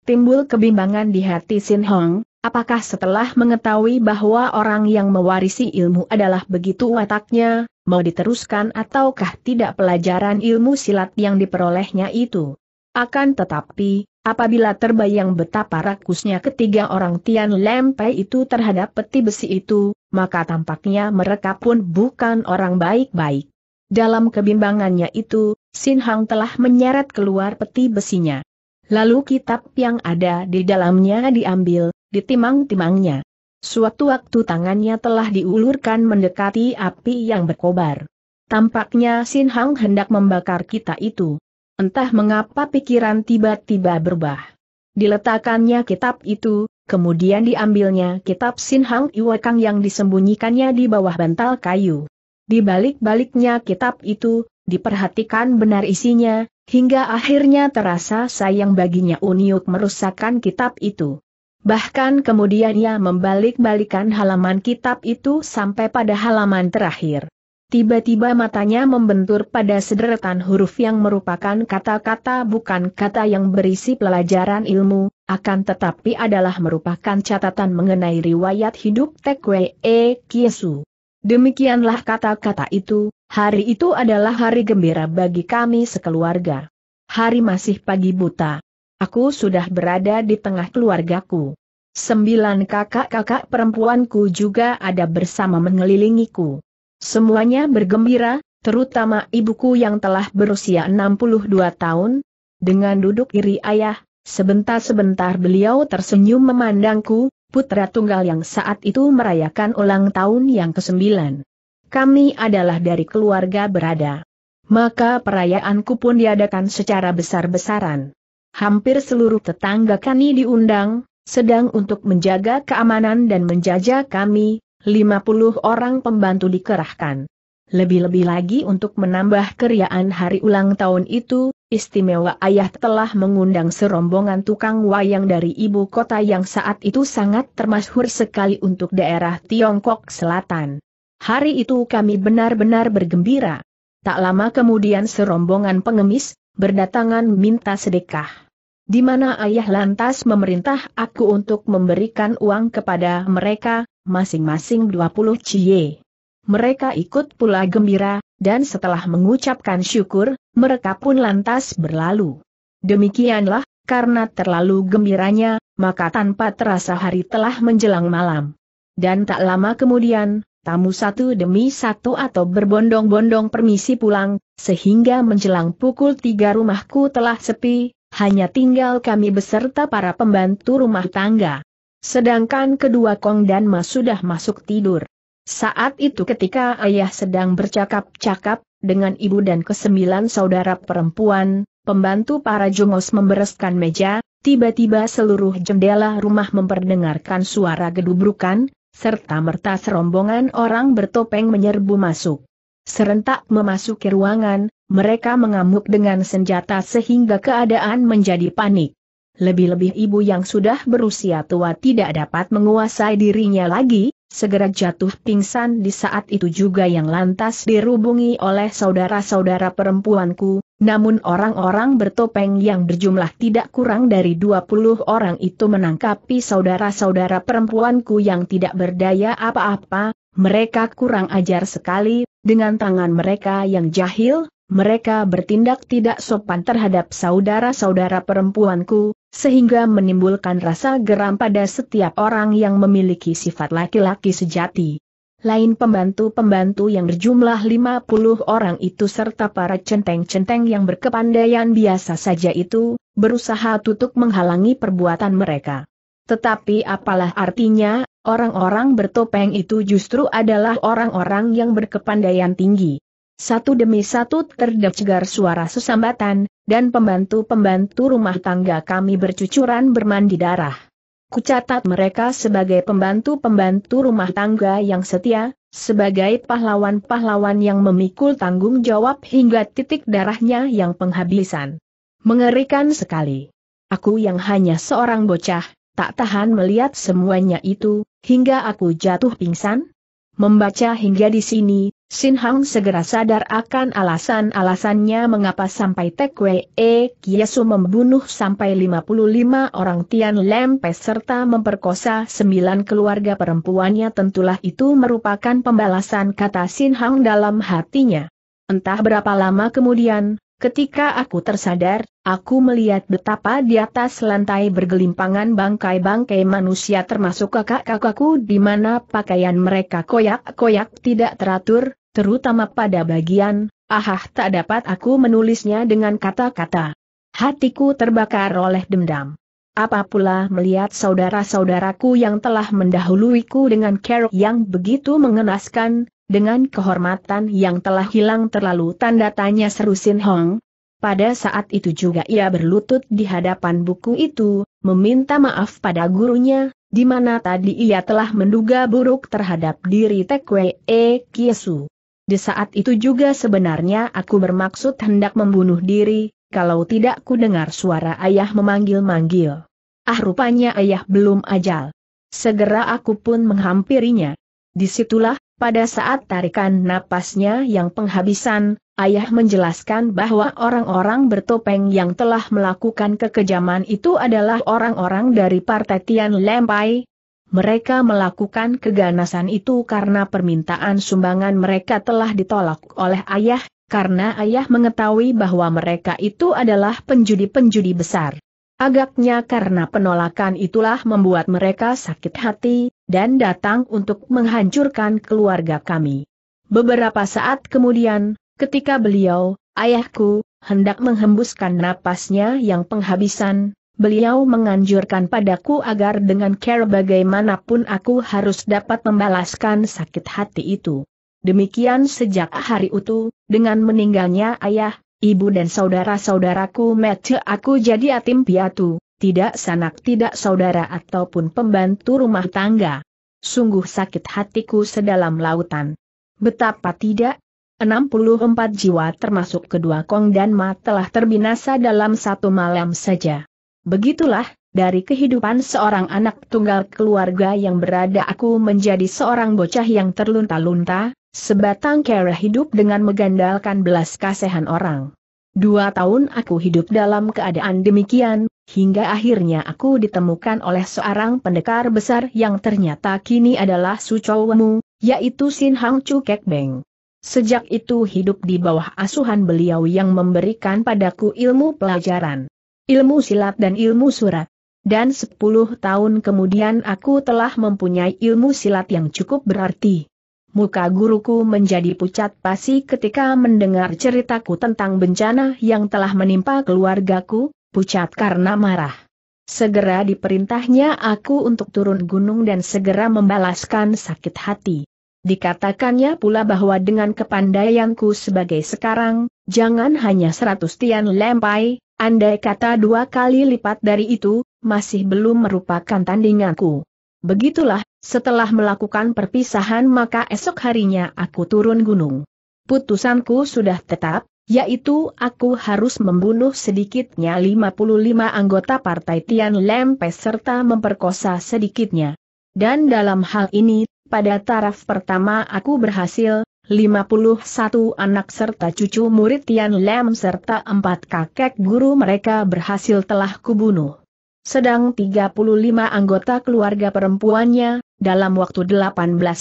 Timbul kebimbangan di hati Sin Hong, apakah setelah mengetahui bahwa orang yang mewarisi ilmu adalah begitu wataknya, mau diteruskan ataukah tidak pelajaran ilmu silat yang diperolehnya itu. Akan tetapi, apabila terbayang betapa rakusnya ketiga orang Tian Lempe itu terhadap peti besi itu, maka tampaknya mereka pun bukan orang baik-baik. Dalam kebimbangannya itu, Sin Hang telah menyeret keluar peti besinya. Lalu kitab yang ada di dalamnya diambil, ditimang-timangnya. Suatu waktu tangannya telah diulurkan mendekati api yang berkobar. Tampaknya Sin Hang hendak membakar kita itu. Entah mengapa pikiran tiba-tiba berubah. Diletakkannya kitab itu, kemudian diambilnya kitab Sin Hang Iwakang yang disembunyikannya di bawah bantal kayu. Di balik-baliknya kitab itu, diperhatikan benar isinya, hingga akhirnya terasa sayang baginya Uniuk merusakkan kitab itu. Bahkan kemudian ia membalik-balikan halaman kitab itu sampai pada halaman terakhir. Tiba-tiba matanya membentur pada sederetan huruf yang merupakan kata-kata bukan kata yang berisi pelajaran ilmu, akan tetapi adalah merupakan catatan mengenai riwayat hidup Tekwe E. Kiesu. Demikianlah kata-kata itu, hari itu adalah hari gembira bagi kami sekeluarga. Hari masih pagi buta. Aku sudah berada di tengah keluargaku. Sembilan kakak-kakak perempuanku juga ada bersama mengelilingiku. Semuanya bergembira, terutama ibuku yang telah berusia 62 tahun. Dengan duduk iri ayah, sebentar-sebentar beliau tersenyum memandangku, putra tunggal yang saat itu merayakan ulang tahun yang ke-9. Kami adalah dari keluarga berada. Maka perayaanku pun diadakan secara besar-besaran. Hampir seluruh tetangga kami diundang, sedang untuk menjaga keamanan dan menjaga kami, 50 orang pembantu dikerahkan. Lebih-lebih lagi untuk menambah keriaan hari ulang tahun itu, Istimewa ayah telah mengundang serombongan tukang wayang dari ibu kota yang saat itu sangat termasyhur sekali untuk daerah Tiongkok Selatan. Hari itu kami benar-benar bergembira. Tak lama kemudian serombongan pengemis, berdatangan minta sedekah. Di mana ayah lantas memerintah aku untuk memberikan uang kepada mereka, masing-masing 20 cie. Mereka ikut pula gembira, dan setelah mengucapkan syukur, mereka pun lantas berlalu. Demikianlah, karena terlalu gembiranya, maka tanpa terasa hari telah menjelang malam. Dan tak lama kemudian, tamu satu demi satu atau berbondong-bondong permisi pulang, sehingga menjelang pukul tiga rumahku telah sepi, hanya tinggal kami beserta para pembantu rumah tangga. Sedangkan kedua Kong dan Mas sudah masuk tidur. Saat itu ketika ayah sedang bercakap-cakap dengan ibu dan kesembilan saudara perempuan, pembantu para jungos membereskan meja, tiba-tiba seluruh jendela rumah memperdengarkan suara gedubrukan, serta merta serombongan orang bertopeng menyerbu masuk. Serentak memasuki ruangan, mereka mengamuk dengan senjata sehingga keadaan menjadi panik. Lebih-lebih ibu yang sudah berusia tua tidak dapat menguasai dirinya lagi, segera jatuh pingsan di saat itu juga yang lantas dirubungi oleh saudara-saudara perempuanku, namun orang-orang bertopeng yang berjumlah tidak kurang dari 20 orang itu menangkapi saudara-saudara perempuanku yang tidak berdaya apa-apa, mereka kurang ajar sekali, dengan tangan mereka yang jahil, mereka bertindak tidak sopan terhadap saudara-saudara perempuanku, sehingga menimbulkan rasa geram pada setiap orang yang memiliki sifat laki-laki sejati. Lain pembantu-pembantu yang berjumlah 50 orang itu serta para centeng-centeng yang berkepandaian biasa saja itu, berusaha tutup menghalangi perbuatan mereka. Tetapi apalah artinya, orang-orang bertopeng itu justru adalah orang-orang yang berkepandaian tinggi. Satu demi satu terdengar suara sesambatan, dan pembantu-pembantu rumah tangga kami bercucuran bermandi darah. Kucatat mereka sebagai pembantu-pembantu rumah tangga yang setia, sebagai pahlawan-pahlawan yang memikul tanggung jawab hingga titik darahnya yang penghabisan. Mengerikan sekali. Aku yang hanya seorang bocah, tak tahan melihat semuanya itu, hingga aku jatuh pingsan? Membaca hingga di sini, Sin Hang segera sadar akan alasan-alasannya mengapa sampai Tek Wei E Kiesu membunuh sampai 55 orang Tian Lempes serta memperkosa 9 keluarga perempuannya tentulah itu merupakan pembalasan kata Sin Hang dalam hatinya. Entah berapa lama kemudian, ketika aku tersadar, Aku melihat betapa di atas lantai bergelimpangan bangkai-bangkai manusia termasuk kakak-kakakku di mana pakaian mereka koyak-koyak tidak teratur, terutama pada bagian, ahah tak dapat aku menulisnya dengan kata-kata. Hatiku terbakar oleh dendam. Apa pula melihat saudara-saudaraku yang telah mendahuluiku dengan kerok yang begitu mengenaskan, dengan kehormatan yang telah hilang terlalu tanda tanya seru Sin Hong, pada saat itu juga ia berlutut di hadapan buku itu, meminta maaf pada gurunya, di mana tadi ia telah menduga buruk terhadap diri Tekwe E Kiesu. Di saat itu juga sebenarnya aku bermaksud hendak membunuh diri, kalau tidak ku dengar suara ayah memanggil-manggil. Ah rupanya ayah belum ajal. Segera aku pun menghampirinya. Disitulah, pada saat tarikan napasnya yang penghabisan, ayah menjelaskan bahwa orang-orang bertopeng yang telah melakukan kekejaman itu adalah orang-orang dari Partai Tian Lempai. Mereka melakukan keganasan itu karena permintaan sumbangan mereka telah ditolak oleh ayah, karena ayah mengetahui bahwa mereka itu adalah penjudi-penjudi besar. Agaknya karena penolakan itulah membuat mereka sakit hati, dan datang untuk menghancurkan keluarga kami. Beberapa saat kemudian, ketika beliau, ayahku, hendak menghembuskan napasnya yang penghabisan, beliau menganjurkan padaku agar dengan care bagaimanapun aku harus dapat membalaskan sakit hati itu. Demikian sejak hari itu, dengan meninggalnya ayah, ibu dan saudara-saudaraku mece aku jadi atim piatu, tidak sanak tidak saudara ataupun pembantu rumah tangga. Sungguh sakit hatiku sedalam lautan. Betapa tidak 64 jiwa termasuk kedua Kong dan Ma telah terbinasa dalam satu malam saja. Begitulah, dari kehidupan seorang anak tunggal keluarga yang berada aku menjadi seorang bocah yang terlunta-lunta, sebatang kera hidup dengan mengandalkan belas kasihan orang. Dua tahun aku hidup dalam keadaan demikian, hingga akhirnya aku ditemukan oleh seorang pendekar besar yang ternyata kini adalah Wemu, yaitu Sin Hang Chu Kek Beng. Sejak itu hidup di bawah asuhan beliau yang memberikan padaku ilmu pelajaran, ilmu silat dan ilmu surat. Dan sepuluh tahun kemudian aku telah mempunyai ilmu silat yang cukup berarti. Muka guruku menjadi pucat pasi ketika mendengar ceritaku tentang bencana yang telah menimpa keluargaku, pucat karena marah. Segera diperintahnya aku untuk turun gunung dan segera membalaskan sakit hati. Dikatakannya pula bahwa dengan kepandaianku sebagai sekarang, jangan hanya seratus tian lempai, andai kata dua kali lipat dari itu, masih belum merupakan tandinganku. Begitulah, setelah melakukan perpisahan maka esok harinya aku turun gunung. Putusanku sudah tetap, yaitu aku harus membunuh sedikitnya 55 anggota partai Tian Lempes serta memperkosa sedikitnya. Dan dalam hal ini, pada taraf pertama aku berhasil, 51 anak serta cucu murid Tian Lem serta empat kakek guru mereka berhasil telah kubunuh. Sedang 35 anggota keluarga perempuannya, dalam waktu 18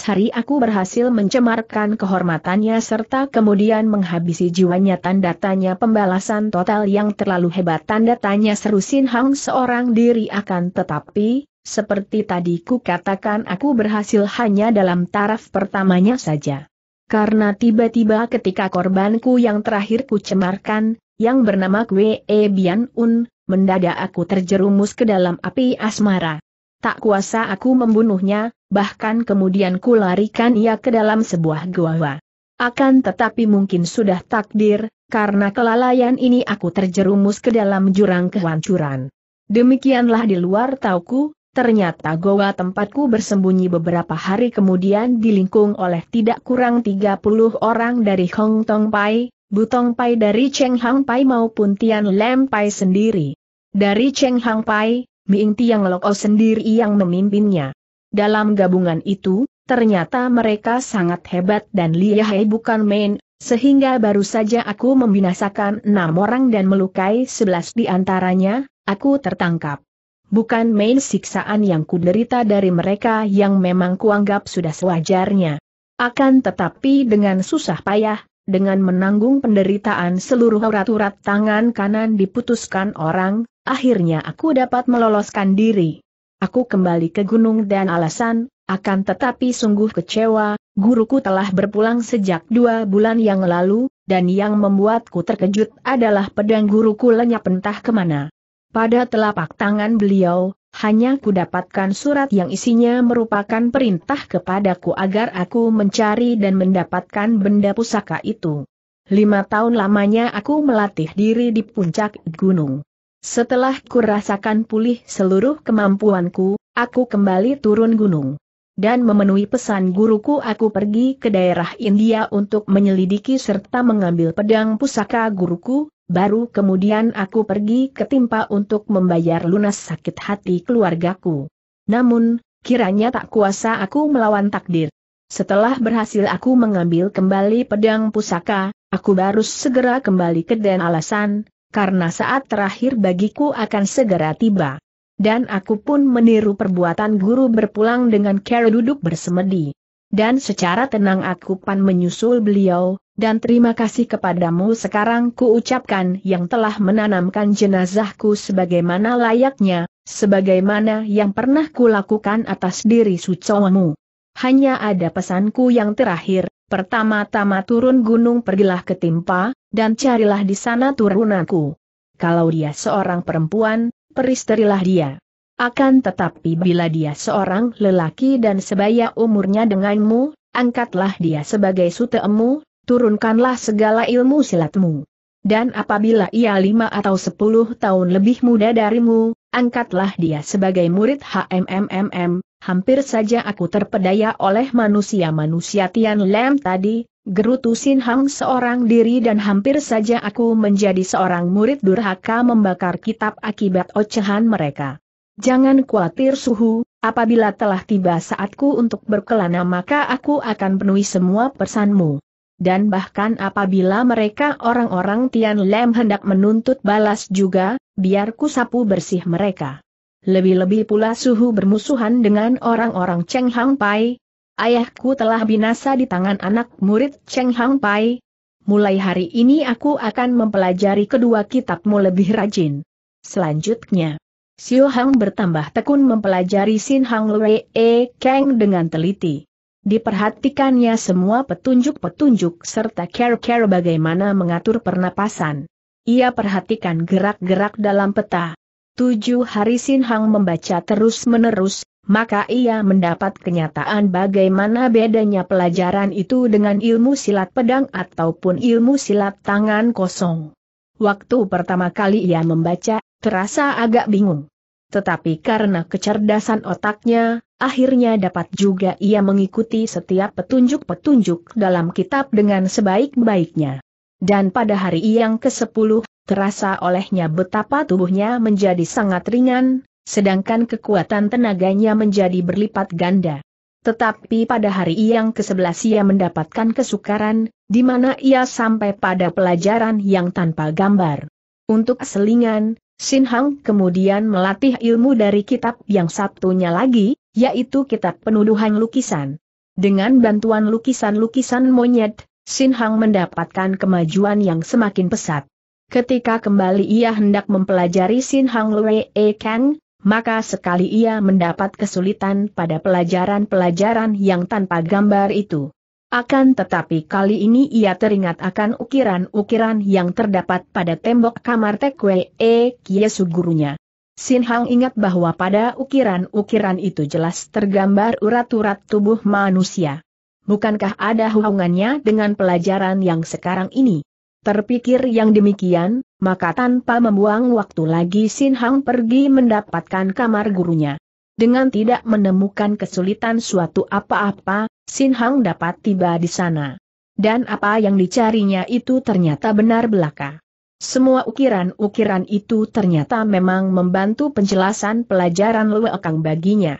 hari aku berhasil mencemarkan kehormatannya serta kemudian menghabisi jiwanya tanda tanya pembalasan total yang terlalu hebat tanda tanya seru Sin Hang seorang diri akan tetapi, seperti tadi ku katakan aku berhasil hanya dalam taraf pertamanya saja. Karena tiba-tiba ketika korbanku yang terakhir ku cemarkan, yang bernama Kwee Bian Un, mendadak aku terjerumus ke dalam api asmara tak kuasa aku membunuhnya, bahkan kemudian kularikan ia ke dalam sebuah gua. Akan tetapi mungkin sudah takdir, karena kelalaian ini aku terjerumus ke dalam jurang kehancuran. Demikianlah di luar tauku, ternyata goa tempatku bersembunyi beberapa hari kemudian dilingkung oleh tidak kurang 30 orang dari Hong Tong Pai, Butong Pai dari Cheng Hang Pai maupun Tian Lem Pai sendiri. Dari Cheng Hang Pai, Ming Tiang Loko sendiri yang memimpinnya. Dalam gabungan itu, ternyata mereka sangat hebat dan lihai bukan main, sehingga baru saja aku membinasakan enam orang dan melukai sebelas di antaranya, aku tertangkap. Bukan main siksaan yang kuderita dari mereka yang memang kuanggap sudah sewajarnya. Akan tetapi dengan susah payah, dengan menanggung penderitaan seluruh urat-urat tangan kanan diputuskan orang, akhirnya aku dapat meloloskan diri. Aku kembali ke gunung dan alasan, akan tetapi sungguh kecewa, guruku telah berpulang sejak dua bulan yang lalu, dan yang membuatku terkejut adalah pedang guruku lenyap entah kemana. Pada telapak tangan beliau, hanya ku dapatkan surat yang isinya merupakan perintah kepadaku agar aku mencari dan mendapatkan benda pusaka itu. Lima tahun lamanya aku melatih diri di puncak gunung. Setelah kurasakan pulih seluruh kemampuanku, aku kembali turun gunung. Dan memenuhi pesan guruku aku pergi ke daerah India untuk menyelidiki serta mengambil pedang pusaka guruku, baru kemudian aku pergi ke Timpa untuk membayar lunas sakit hati keluargaku. Namun, kiranya tak kuasa aku melawan takdir. Setelah berhasil aku mengambil kembali pedang pusaka, aku baru segera kembali ke Dan Alasan, karena saat terakhir bagiku akan segera tiba. Dan aku pun meniru perbuatan guru berpulang dengan cara duduk bersemedi. Dan secara tenang aku pan menyusul beliau, dan terima kasih kepadamu sekarang ku ucapkan yang telah menanamkan jenazahku sebagaimana layaknya, sebagaimana yang pernah kulakukan atas diri sucawamu. Hanya ada pesanku yang terakhir, pertama-tama turun gunung pergilah ke Timpa, dan carilah di sana turunanku. Kalau dia seorang perempuan, peristerilah dia. Akan tetapi bila dia seorang lelaki dan sebaya umurnya denganmu, angkatlah dia sebagai sutemu, turunkanlah segala ilmu silatmu. Dan apabila ia lima atau sepuluh tahun lebih muda darimu, angkatlah dia sebagai murid HMMMM, hampir saja aku terpedaya oleh manusia-manusia Tian Lem tadi, Gerutu Sin Hang seorang diri dan hampir saja aku menjadi seorang murid durhaka membakar kitab akibat ocehan mereka. Jangan khawatir suhu, apabila telah tiba saatku untuk berkelana maka aku akan penuhi semua pesanmu. Dan bahkan apabila mereka orang-orang Tian Lem hendak menuntut balas juga, biar ku sapu bersih mereka. Lebih-lebih pula suhu bermusuhan dengan orang-orang Cheng Hang Pai, Ayahku telah binasa di tangan anak murid Cheng Hang Pai. Mulai hari ini aku akan mempelajari kedua kitabmu lebih rajin. Selanjutnya, Xiu Hang bertambah tekun mempelajari Sin Hang Lue E Kang dengan teliti. Diperhatikannya semua petunjuk-petunjuk serta care-care bagaimana mengatur pernapasan. Ia perhatikan gerak-gerak dalam peta, Tujuh hari Sin Hang membaca terus-menerus, maka ia mendapat kenyataan bagaimana bedanya pelajaran itu dengan ilmu silat pedang ataupun ilmu silat tangan kosong. Waktu pertama kali ia membaca, terasa agak bingung. Tetapi karena kecerdasan otaknya, akhirnya dapat juga ia mengikuti setiap petunjuk-petunjuk dalam kitab dengan sebaik-baiknya dan pada hari yang ke-10, terasa olehnya betapa tubuhnya menjadi sangat ringan, sedangkan kekuatan tenaganya menjadi berlipat ganda. Tetapi pada hari yang ke-11 ia mendapatkan kesukaran, di mana ia sampai pada pelajaran yang tanpa gambar. Untuk selingan, Sin Hang kemudian melatih ilmu dari kitab yang satunya lagi, yaitu kitab penuduhan lukisan. Dengan bantuan lukisan-lukisan monyet, Sin Hang mendapatkan kemajuan yang semakin pesat. Ketika kembali ia hendak mempelajari Sin Hang Lue E Kang, maka sekali ia mendapat kesulitan pada pelajaran-pelajaran yang tanpa gambar itu. Akan tetapi kali ini ia teringat akan ukiran-ukiran yang terdapat pada tembok kamar Tekwe E Kiesu gurunya. Sin Hang ingat bahwa pada ukiran-ukiran itu jelas tergambar urat-urat tubuh manusia bukankah ada hubungannya dengan pelajaran yang sekarang ini? Terpikir yang demikian, maka tanpa membuang waktu lagi Sin Hang pergi mendapatkan kamar gurunya. Dengan tidak menemukan kesulitan suatu apa-apa, Sin Hang dapat tiba di sana. Dan apa yang dicarinya itu ternyata benar belaka. Semua ukiran-ukiran itu ternyata memang membantu penjelasan pelajaran Luekang baginya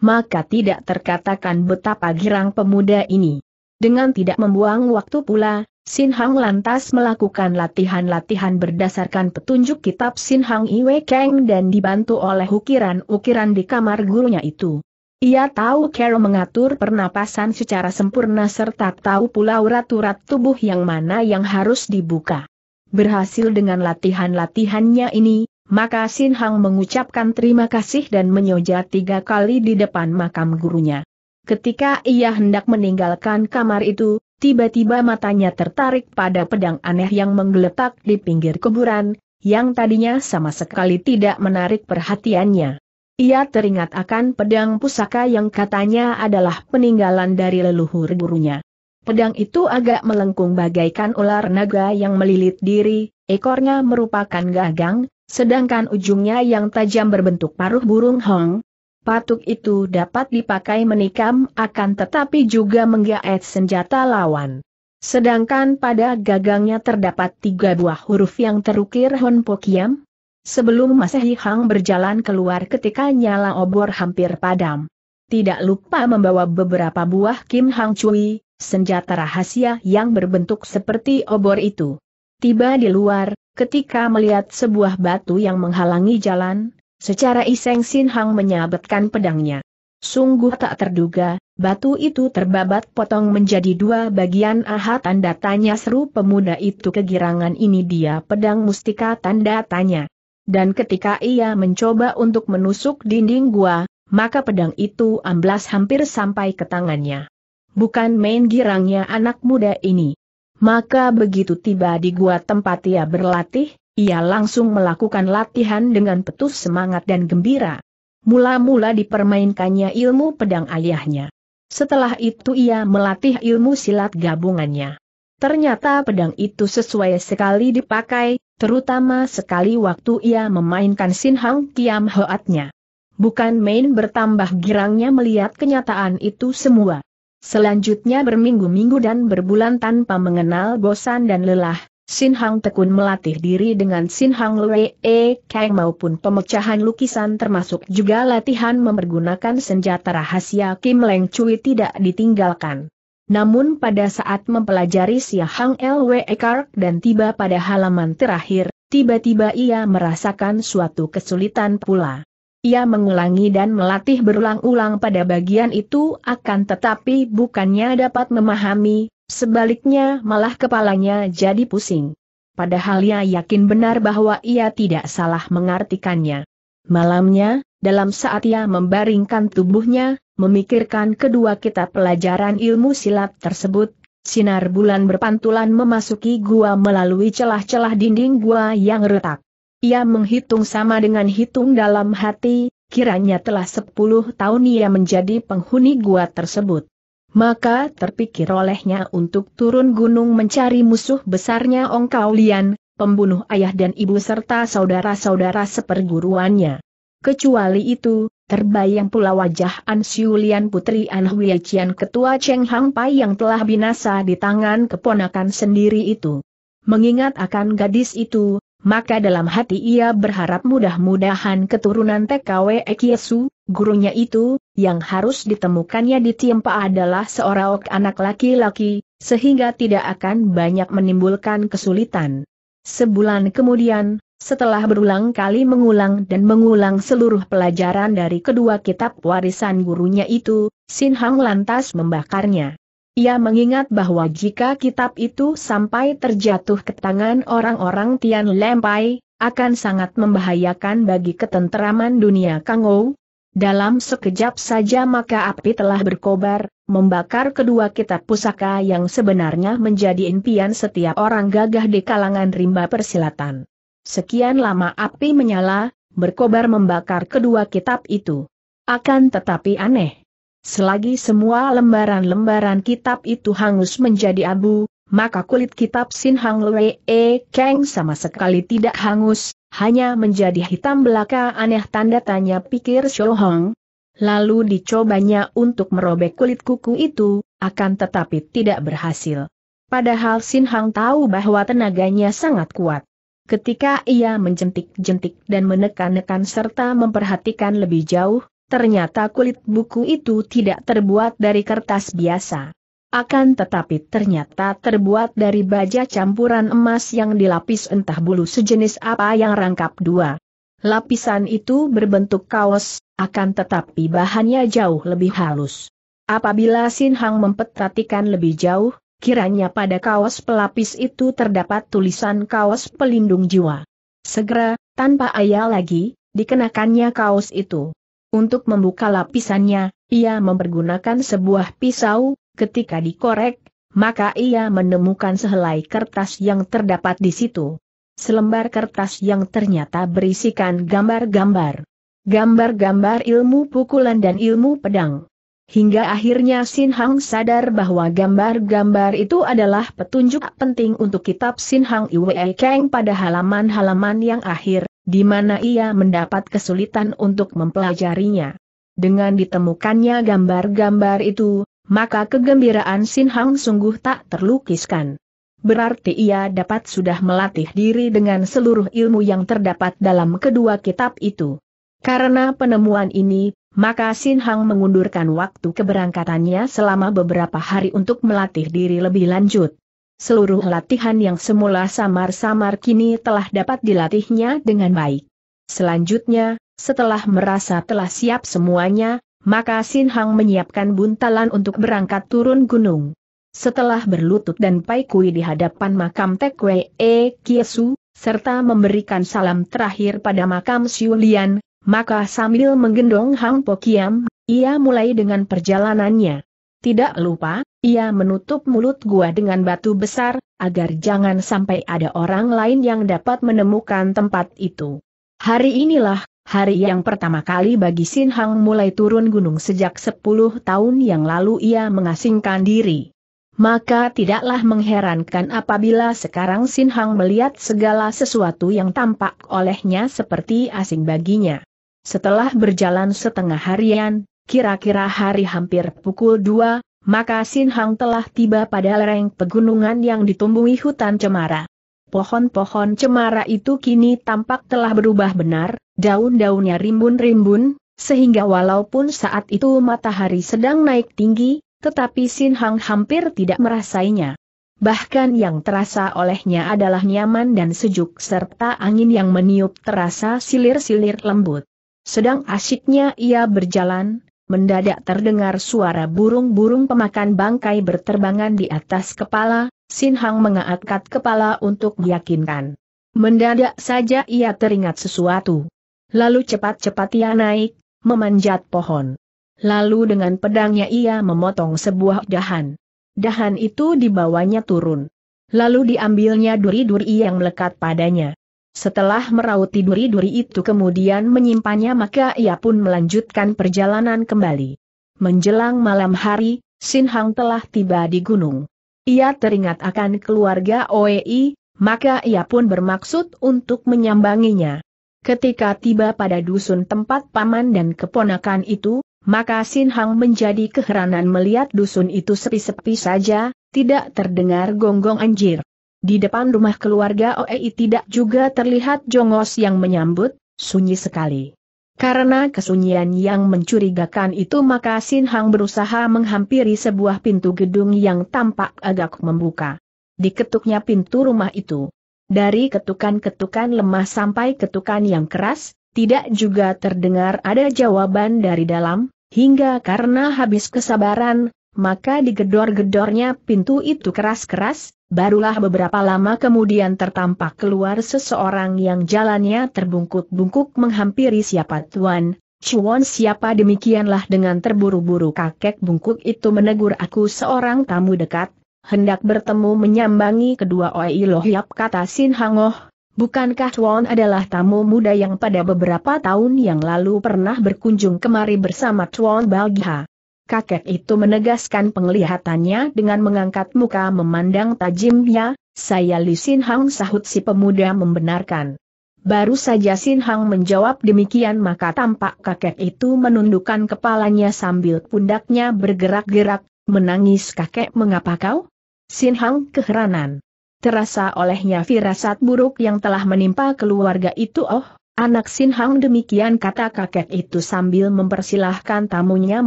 maka tidak terkatakan betapa girang pemuda ini. Dengan tidak membuang waktu pula, Sin Hang lantas melakukan latihan-latihan berdasarkan petunjuk kitab Sin Hang Iwe Kang dan dibantu oleh ukiran-ukiran di kamar gurunya itu. Ia tahu Carol mengatur pernapasan secara sempurna serta tahu pula urat-urat tubuh yang mana yang harus dibuka. Berhasil dengan latihan-latihannya ini, maka Sin Hang mengucapkan terima kasih dan menyoja tiga kali di depan makam gurunya. Ketika ia hendak meninggalkan kamar itu, tiba-tiba matanya tertarik pada pedang aneh yang menggeletak di pinggir kuburan, yang tadinya sama sekali tidak menarik perhatiannya. Ia teringat akan pedang pusaka yang katanya adalah peninggalan dari leluhur gurunya. Pedang itu agak melengkung bagaikan ular naga yang melilit diri, ekornya merupakan gagang, Sedangkan ujungnya yang tajam berbentuk paruh burung hong, patuk itu dapat dipakai menikam akan tetapi juga menggaet senjata lawan. Sedangkan pada gagangnya terdapat tiga buah huruf yang terukir Hon Pokiam. Sebelum Masehi Hang berjalan keluar ketika nyala obor hampir padam. Tidak lupa membawa beberapa buah Kim Hang cui, senjata rahasia yang berbentuk seperti obor itu. Tiba di luar, ketika melihat sebuah batu yang menghalangi jalan, secara iseng Sin Hang menyabetkan pedangnya. Sungguh tak terduga, batu itu terbabat potong menjadi dua bagian aha tanda tanya seru pemuda itu kegirangan ini dia pedang mustika tanda tanya. Dan ketika ia mencoba untuk menusuk dinding gua, maka pedang itu amblas hampir sampai ke tangannya. Bukan main girangnya anak muda ini. Maka begitu tiba di gua tempat ia berlatih, ia langsung melakukan latihan dengan petus semangat dan gembira. Mula-mula dipermainkannya ilmu pedang ayahnya. Setelah itu ia melatih ilmu silat gabungannya. Ternyata pedang itu sesuai sekali dipakai, terutama sekali waktu ia memainkan Sinhang Kiam Hoatnya. Bukan main bertambah girangnya melihat kenyataan itu semua selanjutnya berminggu-minggu dan berbulan tanpa mengenal bosan dan lelah, Sin Hang tekun melatih diri dengan Sin Hang Lue E Kang maupun pemecahan lukisan termasuk juga latihan mempergunakan senjata rahasia Kim Leng Cui tidak ditinggalkan. Namun pada saat mempelajari Siahang E Ekar dan tiba pada halaman terakhir, tiba-tiba ia merasakan suatu kesulitan pula. Ia mengulangi dan melatih berulang-ulang pada bagian itu akan tetapi bukannya dapat memahami, sebaliknya malah kepalanya jadi pusing. Padahal ia yakin benar bahwa ia tidak salah mengartikannya. Malamnya, dalam saat ia membaringkan tubuhnya, memikirkan kedua kitab pelajaran ilmu silat tersebut, sinar bulan berpantulan memasuki gua melalui celah-celah dinding gua yang retak. Ia menghitung sama dengan hitung dalam hati, kiranya telah sepuluh tahun ia menjadi penghuni gua tersebut. Maka terpikir olehnya untuk turun gunung mencari musuh besarnya Ong kaulian, pembunuh ayah dan ibu serta saudara-saudara seperguruannya. Kecuali itu, terbayang pula wajah An Siulian Putri An Huiacian Ketua Cheng Hang Pai yang telah binasa di tangan keponakan sendiri itu. Mengingat akan gadis itu, maka dalam hati ia berharap mudah-mudahan keturunan TKW Ekyesu, gurunya itu, yang harus ditemukannya di Tiempa adalah seorang anak laki-laki, sehingga tidak akan banyak menimbulkan kesulitan. Sebulan kemudian, setelah berulang kali mengulang dan mengulang seluruh pelajaran dari kedua kitab warisan gurunya itu, Sin Hang lantas membakarnya. Ia mengingat bahwa jika kitab itu sampai terjatuh ke tangan orang-orang Tian Lempai, akan sangat membahayakan bagi ketenteraman dunia Kangou. Dalam sekejap saja maka api telah berkobar, membakar kedua kitab pusaka yang sebenarnya menjadi impian setiap orang gagah di kalangan rimba persilatan. Sekian lama api menyala, berkobar membakar kedua kitab itu. Akan tetapi aneh. Selagi semua lembaran-lembaran kitab itu hangus menjadi abu, maka kulit kitab Sin Hang Lue E Kang sama sekali tidak hangus, hanya menjadi hitam belaka aneh tanda tanya pikir Shou Hong. Lalu dicobanya untuk merobek kulit kuku itu, akan tetapi tidak berhasil. Padahal Sin Hang tahu bahwa tenaganya sangat kuat. Ketika ia menjentik-jentik dan menekan-nekan serta memperhatikan lebih jauh, Ternyata kulit buku itu tidak terbuat dari kertas biasa. Akan tetapi ternyata terbuat dari baja campuran emas yang dilapis entah bulu sejenis apa yang rangkap dua. Lapisan itu berbentuk kaos, akan tetapi bahannya jauh lebih halus. Apabila Sin Hang memperhatikan lebih jauh, kiranya pada kaos pelapis itu terdapat tulisan kaos pelindung jiwa. Segera, tanpa ayah lagi, dikenakannya kaos itu. Untuk membuka lapisannya, ia mempergunakan sebuah pisau, ketika dikorek, maka ia menemukan sehelai kertas yang terdapat di situ. Selembar kertas yang ternyata berisikan gambar-gambar. Gambar-gambar ilmu pukulan dan ilmu pedang. Hingga akhirnya Sin Hang sadar bahwa gambar-gambar itu adalah petunjuk penting untuk kitab Sin Hang Iwe Keng pada halaman-halaman yang akhir, di mana ia mendapat kesulitan untuk mempelajarinya. Dengan ditemukannya gambar-gambar itu, maka kegembiraan Sin Hang sungguh tak terlukiskan. Berarti ia dapat sudah melatih diri dengan seluruh ilmu yang terdapat dalam kedua kitab itu. Karena penemuan ini, maka Sin Hang mengundurkan waktu keberangkatannya selama beberapa hari untuk melatih diri lebih lanjut. Seluruh latihan yang semula samar-samar kini telah dapat dilatihnya dengan baik. Selanjutnya, setelah merasa telah siap semuanya, maka Sin Hang menyiapkan buntalan untuk berangkat turun gunung. Setelah berlutut dan pai kui di hadapan makam Tek Wei E Kiesu, serta memberikan salam terakhir pada makam Siulian, maka sambil menggendong Hang Po Kiam, ia mulai dengan perjalanannya. Tidak lupa, ia menutup mulut gua dengan batu besar, agar jangan sampai ada orang lain yang dapat menemukan tempat itu. Hari inilah, hari yang pertama kali bagi Sin Hang mulai turun gunung sejak 10 tahun yang lalu ia mengasingkan diri. Maka tidaklah mengherankan apabila sekarang Sin Hang melihat segala sesuatu yang tampak olehnya seperti asing baginya. Setelah berjalan setengah harian, kira-kira hari hampir pukul dua, maka Sin Hang telah tiba pada lereng pegunungan yang ditumbuhi hutan cemara. Pohon-pohon cemara itu kini tampak telah berubah benar, daun-daunnya rimbun-rimbun, sehingga walaupun saat itu matahari sedang naik tinggi, tetapi Sin Hang hampir tidak merasainya. Bahkan yang terasa olehnya adalah nyaman dan sejuk serta angin yang meniup terasa silir-silir lembut. Sedang asyiknya ia berjalan, mendadak terdengar suara burung-burung pemakan bangkai berterbangan di atas kepala, Sin Hang mengangkat kepala untuk meyakinkan. Mendadak saja ia teringat sesuatu. Lalu cepat-cepat ia naik, memanjat pohon. Lalu dengan pedangnya ia memotong sebuah dahan. Dahan itu dibawanya turun. Lalu diambilnya duri-duri yang melekat padanya. Setelah meraut tiduri duri itu kemudian menyimpannya maka ia pun melanjutkan perjalanan kembali. Menjelang malam hari, Sin Hang telah tiba di gunung. Ia teringat akan keluarga Oei, maka ia pun bermaksud untuk menyambanginya. Ketika tiba pada dusun tempat paman dan keponakan itu, maka Sin Hang menjadi keheranan melihat dusun itu sepi-sepi saja, tidak terdengar gonggong anjir. Di depan rumah keluarga Oei tidak juga terlihat jongos yang menyambut, sunyi sekali. Karena kesunyian yang mencurigakan itu maka Sin Hang berusaha menghampiri sebuah pintu gedung yang tampak agak membuka. Diketuknya pintu rumah itu. Dari ketukan-ketukan lemah sampai ketukan yang keras, tidak juga terdengar ada jawaban dari dalam, hingga karena habis kesabaran, maka digedor-gedornya pintu itu keras-keras, Barulah beberapa lama kemudian tertampak keluar seseorang yang jalannya terbungkuk-bungkuk menghampiri siapa tuan, Cuan siapa demikianlah dengan terburu-buru kakek bungkuk itu menegur aku seorang tamu dekat, hendak bertemu menyambangi kedua Oi yap kata Sin Hangoh, bukankah tuan adalah tamu muda yang pada beberapa tahun yang lalu pernah berkunjung kemari bersama tuan Balgiha? Kakek itu menegaskan penglihatannya dengan mengangkat muka memandang tajamnya, saya Li Sin Hang sahut si pemuda membenarkan. Baru saja Sin Hang menjawab demikian maka tampak kakek itu menundukkan kepalanya sambil pundaknya bergerak-gerak, menangis kakek mengapa kau? Sin Hang keheranan. Terasa olehnya firasat buruk yang telah menimpa keluarga itu oh, Anak Sin Hang demikian kata kakek itu sambil mempersilahkan tamunya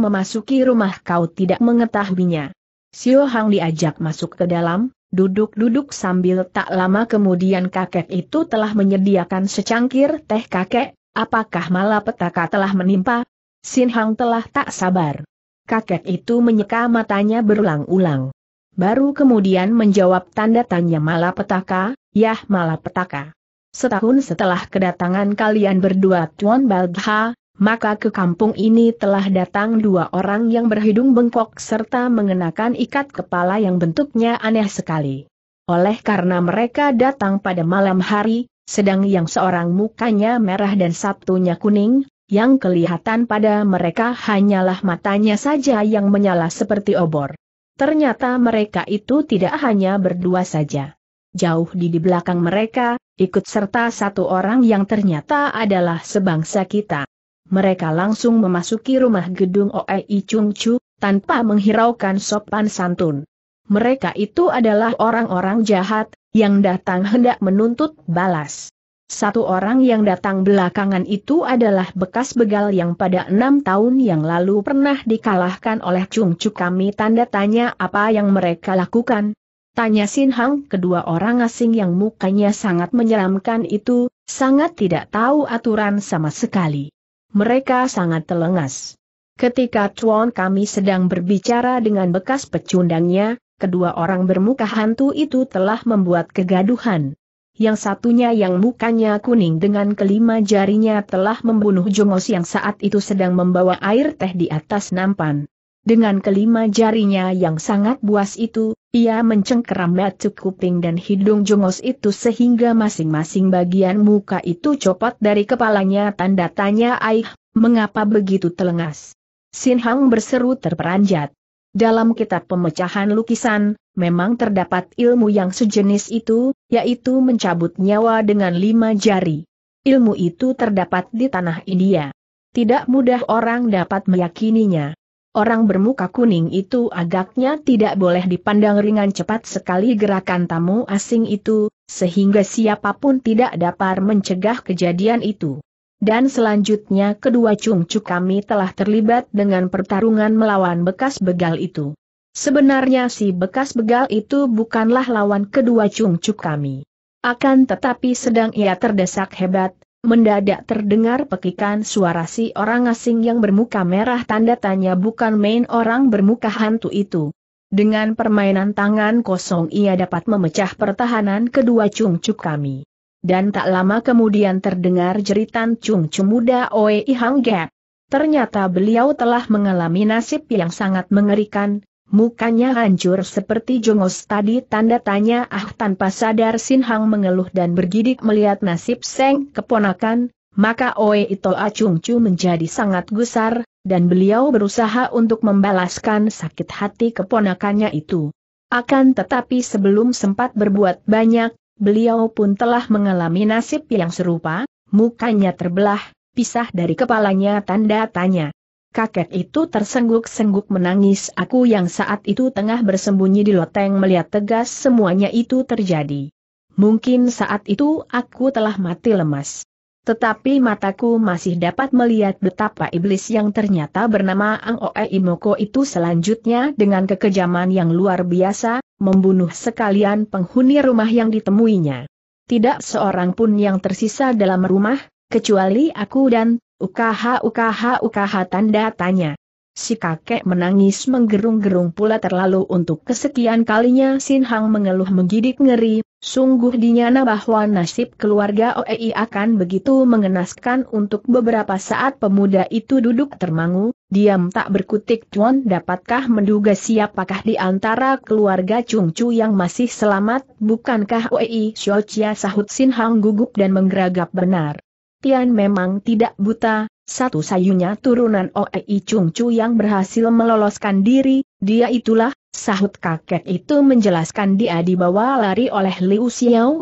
memasuki rumah kau tidak mengetahuinya. Sio Hang diajak masuk ke dalam, duduk-duduk sambil tak lama kemudian kakek itu telah menyediakan secangkir teh kakek, apakah malapetaka telah menimpa? Sin Hang telah tak sabar. Kakek itu menyeka matanya berulang-ulang. Baru kemudian menjawab tanda tanya malapetaka, yah malapetaka. Setahun setelah kedatangan kalian berdua Tuan Baldha, maka ke kampung ini telah datang dua orang yang berhidung bengkok serta mengenakan ikat kepala yang bentuknya aneh sekali. Oleh karena mereka datang pada malam hari, sedang yang seorang mukanya merah dan satunya kuning, yang kelihatan pada mereka hanyalah matanya saja yang menyala seperti obor. Ternyata mereka itu tidak hanya berdua saja jauh di di belakang mereka, ikut serta satu orang yang ternyata adalah sebangsa kita. Mereka langsung memasuki rumah gedung OEI Chung Chu, tanpa menghiraukan sopan santun. Mereka itu adalah orang-orang jahat, yang datang hendak menuntut balas. Satu orang yang datang belakangan itu adalah bekas begal yang pada enam tahun yang lalu pernah dikalahkan oleh Chung Chu kami tanda tanya apa yang mereka lakukan, Tanya Sin Hang, kedua orang asing yang mukanya sangat menyeramkan itu, sangat tidak tahu aturan sama sekali. Mereka sangat telengas. Ketika Chuan kami sedang berbicara dengan bekas pecundangnya, kedua orang bermuka hantu itu telah membuat kegaduhan. Yang satunya yang mukanya kuning dengan kelima jarinya telah membunuh Jongos yang saat itu sedang membawa air teh di atas nampan. Dengan kelima jarinya yang sangat buas itu, ia mencengkeram batu kuping dan hidung jongos itu sehingga masing-masing bagian muka itu copot dari kepalanya tanda tanya aih, mengapa begitu telengas. Sin Hang berseru terperanjat. Dalam kitab pemecahan lukisan, memang terdapat ilmu yang sejenis itu, yaitu mencabut nyawa dengan lima jari. Ilmu itu terdapat di tanah India. Tidak mudah orang dapat meyakininya. Orang bermuka kuning itu agaknya tidak boleh dipandang ringan cepat sekali gerakan tamu asing itu, sehingga siapapun tidak dapat mencegah kejadian itu. Dan selanjutnya kedua cungcu kami telah terlibat dengan pertarungan melawan bekas begal itu. Sebenarnya si bekas begal itu bukanlah lawan kedua cungcu kami. Akan tetapi sedang ia terdesak hebat, Mendadak terdengar pekikan suara si orang asing yang bermuka merah tanda tanya bukan main orang bermuka hantu itu. Dengan permainan tangan kosong ia dapat memecah pertahanan kedua cungcu kami. Dan tak lama kemudian terdengar jeritan cungcu muda Oe Ihang Gap. Ternyata beliau telah mengalami nasib yang sangat mengerikan, Mukanya hancur seperti jongos tadi tanda tanya ah tanpa sadar Sin Hang mengeluh dan bergidik melihat nasib Seng keponakan, maka Oe Ito ah Chu menjadi sangat gusar, dan beliau berusaha untuk membalaskan sakit hati keponakannya itu. Akan tetapi sebelum sempat berbuat banyak, beliau pun telah mengalami nasib yang serupa, mukanya terbelah, pisah dari kepalanya tanda tanya. Kakek itu tersengguk-sengguk menangis aku yang saat itu tengah bersembunyi di loteng melihat tegas semuanya itu terjadi. Mungkin saat itu aku telah mati lemas. Tetapi mataku masih dapat melihat betapa iblis yang ternyata bernama Ang Oe Imoko itu selanjutnya dengan kekejaman yang luar biasa, membunuh sekalian penghuni rumah yang ditemuinya. Tidak seorang pun yang tersisa dalam rumah, kecuali aku dan Ukaha ukaha ukaha tanda tanya. Si kakek menangis menggerung-gerung pula terlalu untuk kesekian kalinya Sin Hang mengeluh menggidik ngeri, sungguh dinyana bahwa nasib keluarga OEI akan begitu mengenaskan untuk beberapa saat pemuda itu duduk termangu, diam tak berkutik Chuan dapatkah menduga siapakah di antara keluarga Chung Chu yang masih selamat, bukankah OEI Xiao Chia sahut Sin Hang gugup dan menggeragap benar. Tian memang tidak buta, satu sayunya turunan Oei Chung Chu yang berhasil meloloskan diri, dia itulah, sahut kakek itu menjelaskan dia dibawa lari oleh Liu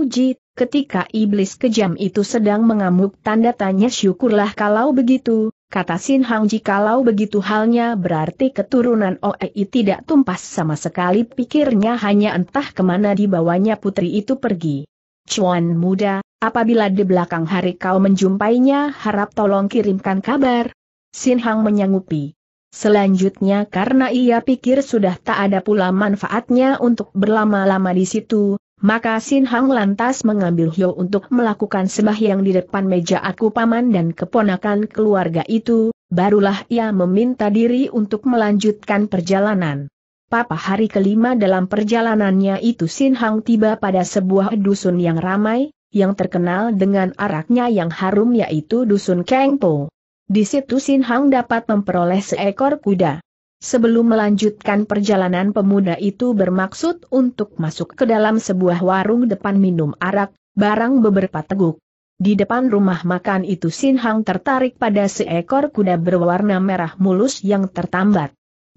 Ji, ketika iblis kejam itu sedang mengamuk tanda tanya syukurlah kalau begitu, kata Sin Ji kalau begitu halnya berarti keturunan Oei tidak tumpas sama sekali pikirnya hanya entah kemana dibawanya putri itu pergi. Cuan muda, apabila di belakang hari kau menjumpainya harap tolong kirimkan kabar. Sin Hang menyanggupi. Selanjutnya karena ia pikir sudah tak ada pula manfaatnya untuk berlama-lama di situ, maka Sin Hang lantas mengambil Hyo untuk melakukan sembahyang di depan meja aku paman dan keponakan keluarga itu, barulah ia meminta diri untuk melanjutkan perjalanan. Papa hari kelima dalam perjalanannya itu Sin Hang tiba pada sebuah dusun yang ramai, yang terkenal dengan araknya yang harum yaitu dusun Po. Di situ Sin Hang dapat memperoleh seekor kuda. Sebelum melanjutkan perjalanan pemuda itu bermaksud untuk masuk ke dalam sebuah warung depan minum arak, barang beberapa teguk. Di depan rumah makan itu Sin Hang tertarik pada seekor kuda berwarna merah mulus yang tertambat.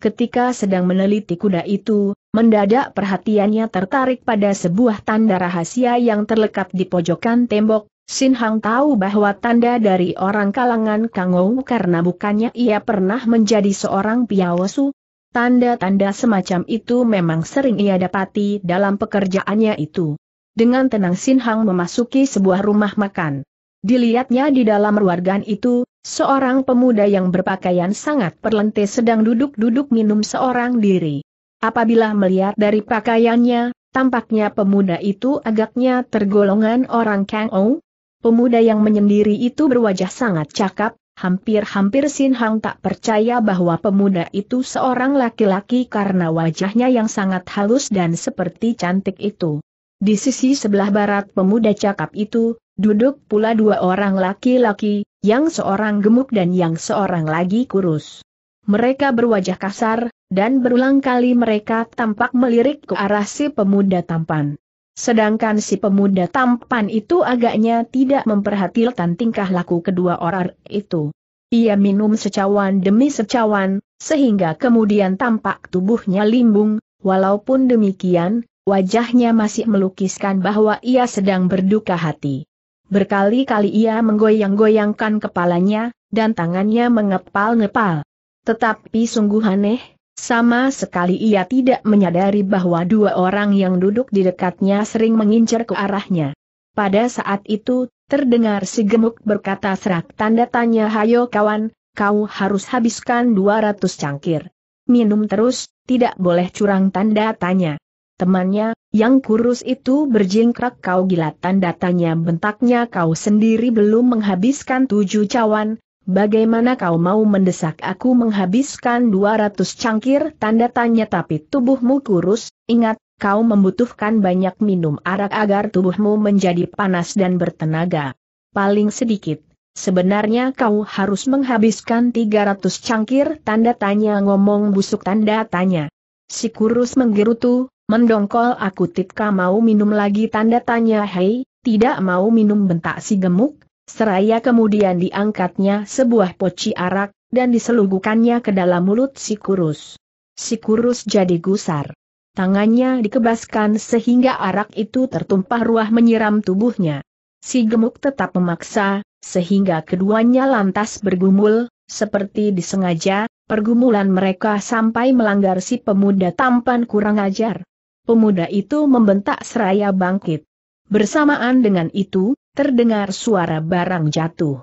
Ketika sedang meneliti kuda itu, mendadak perhatiannya tertarik pada sebuah tanda rahasia yang terlekat di pojokan tembok. Sin Hang tahu bahwa tanda dari orang kalangan Kangou karena bukannya ia pernah menjadi seorang piawasu. Tanda-tanda semacam itu memang sering ia dapati dalam pekerjaannya itu. Dengan tenang Sin Hang memasuki sebuah rumah makan. Dilihatnya di dalam ruangan itu, seorang pemuda yang berpakaian sangat perlente sedang duduk-duduk minum seorang diri. Apabila melihat dari pakaiannya, tampaknya pemuda itu agaknya tergolongan orang Kang Ou. Pemuda yang menyendiri itu berwajah sangat cakap, Hampir-hampir Sin Hang tak percaya bahwa pemuda itu seorang laki-laki karena wajahnya yang sangat halus dan seperti cantik itu. Di sisi sebelah barat pemuda cakap itu, Duduk pula dua orang laki-laki, yang seorang gemuk dan yang seorang lagi kurus. Mereka berwajah kasar, dan berulang kali mereka tampak melirik ke arah si pemuda tampan. Sedangkan si pemuda tampan itu agaknya tidak memperhatikan tingkah laku kedua orang itu. Ia minum secawan demi secawan, sehingga kemudian tampak tubuhnya limbung, walaupun demikian, wajahnya masih melukiskan bahwa ia sedang berduka hati. Berkali-kali ia menggoyang-goyangkan kepalanya, dan tangannya mengepal-ngepal. Tetapi sungguh aneh, sama sekali ia tidak menyadari bahwa dua orang yang duduk di dekatnya sering mengincar ke arahnya. Pada saat itu, terdengar si gemuk berkata serak tanda tanya hayo kawan, kau harus habiskan 200 cangkir. Minum terus, tidak boleh curang tanda tanya. Temannya, yang kurus itu berjingkrak kau gila tanda tanya bentaknya kau sendiri belum menghabiskan tujuh cawan, bagaimana kau mau mendesak aku menghabiskan dua ratus cangkir tanda tanya tapi tubuhmu kurus, ingat, kau membutuhkan banyak minum arak agar tubuhmu menjadi panas dan bertenaga. Paling sedikit, Sebenarnya kau harus menghabiskan tiga ratus cangkir tanda tanya ngomong busuk tanda tanya. Si kurus menggerutu, Mendongkol aku Titka mau minum lagi tanda tanya hei, tidak mau minum bentak si gemuk, seraya kemudian diangkatnya sebuah poci arak, dan diselugukannya ke dalam mulut si kurus. Si kurus jadi gusar. Tangannya dikebaskan sehingga arak itu tertumpah ruah menyiram tubuhnya. Si gemuk tetap memaksa, sehingga keduanya lantas bergumul, seperti disengaja, pergumulan mereka sampai melanggar si pemuda tampan kurang ajar. Pemuda itu membentak seraya bangkit. Bersamaan dengan itu, terdengar suara barang jatuh.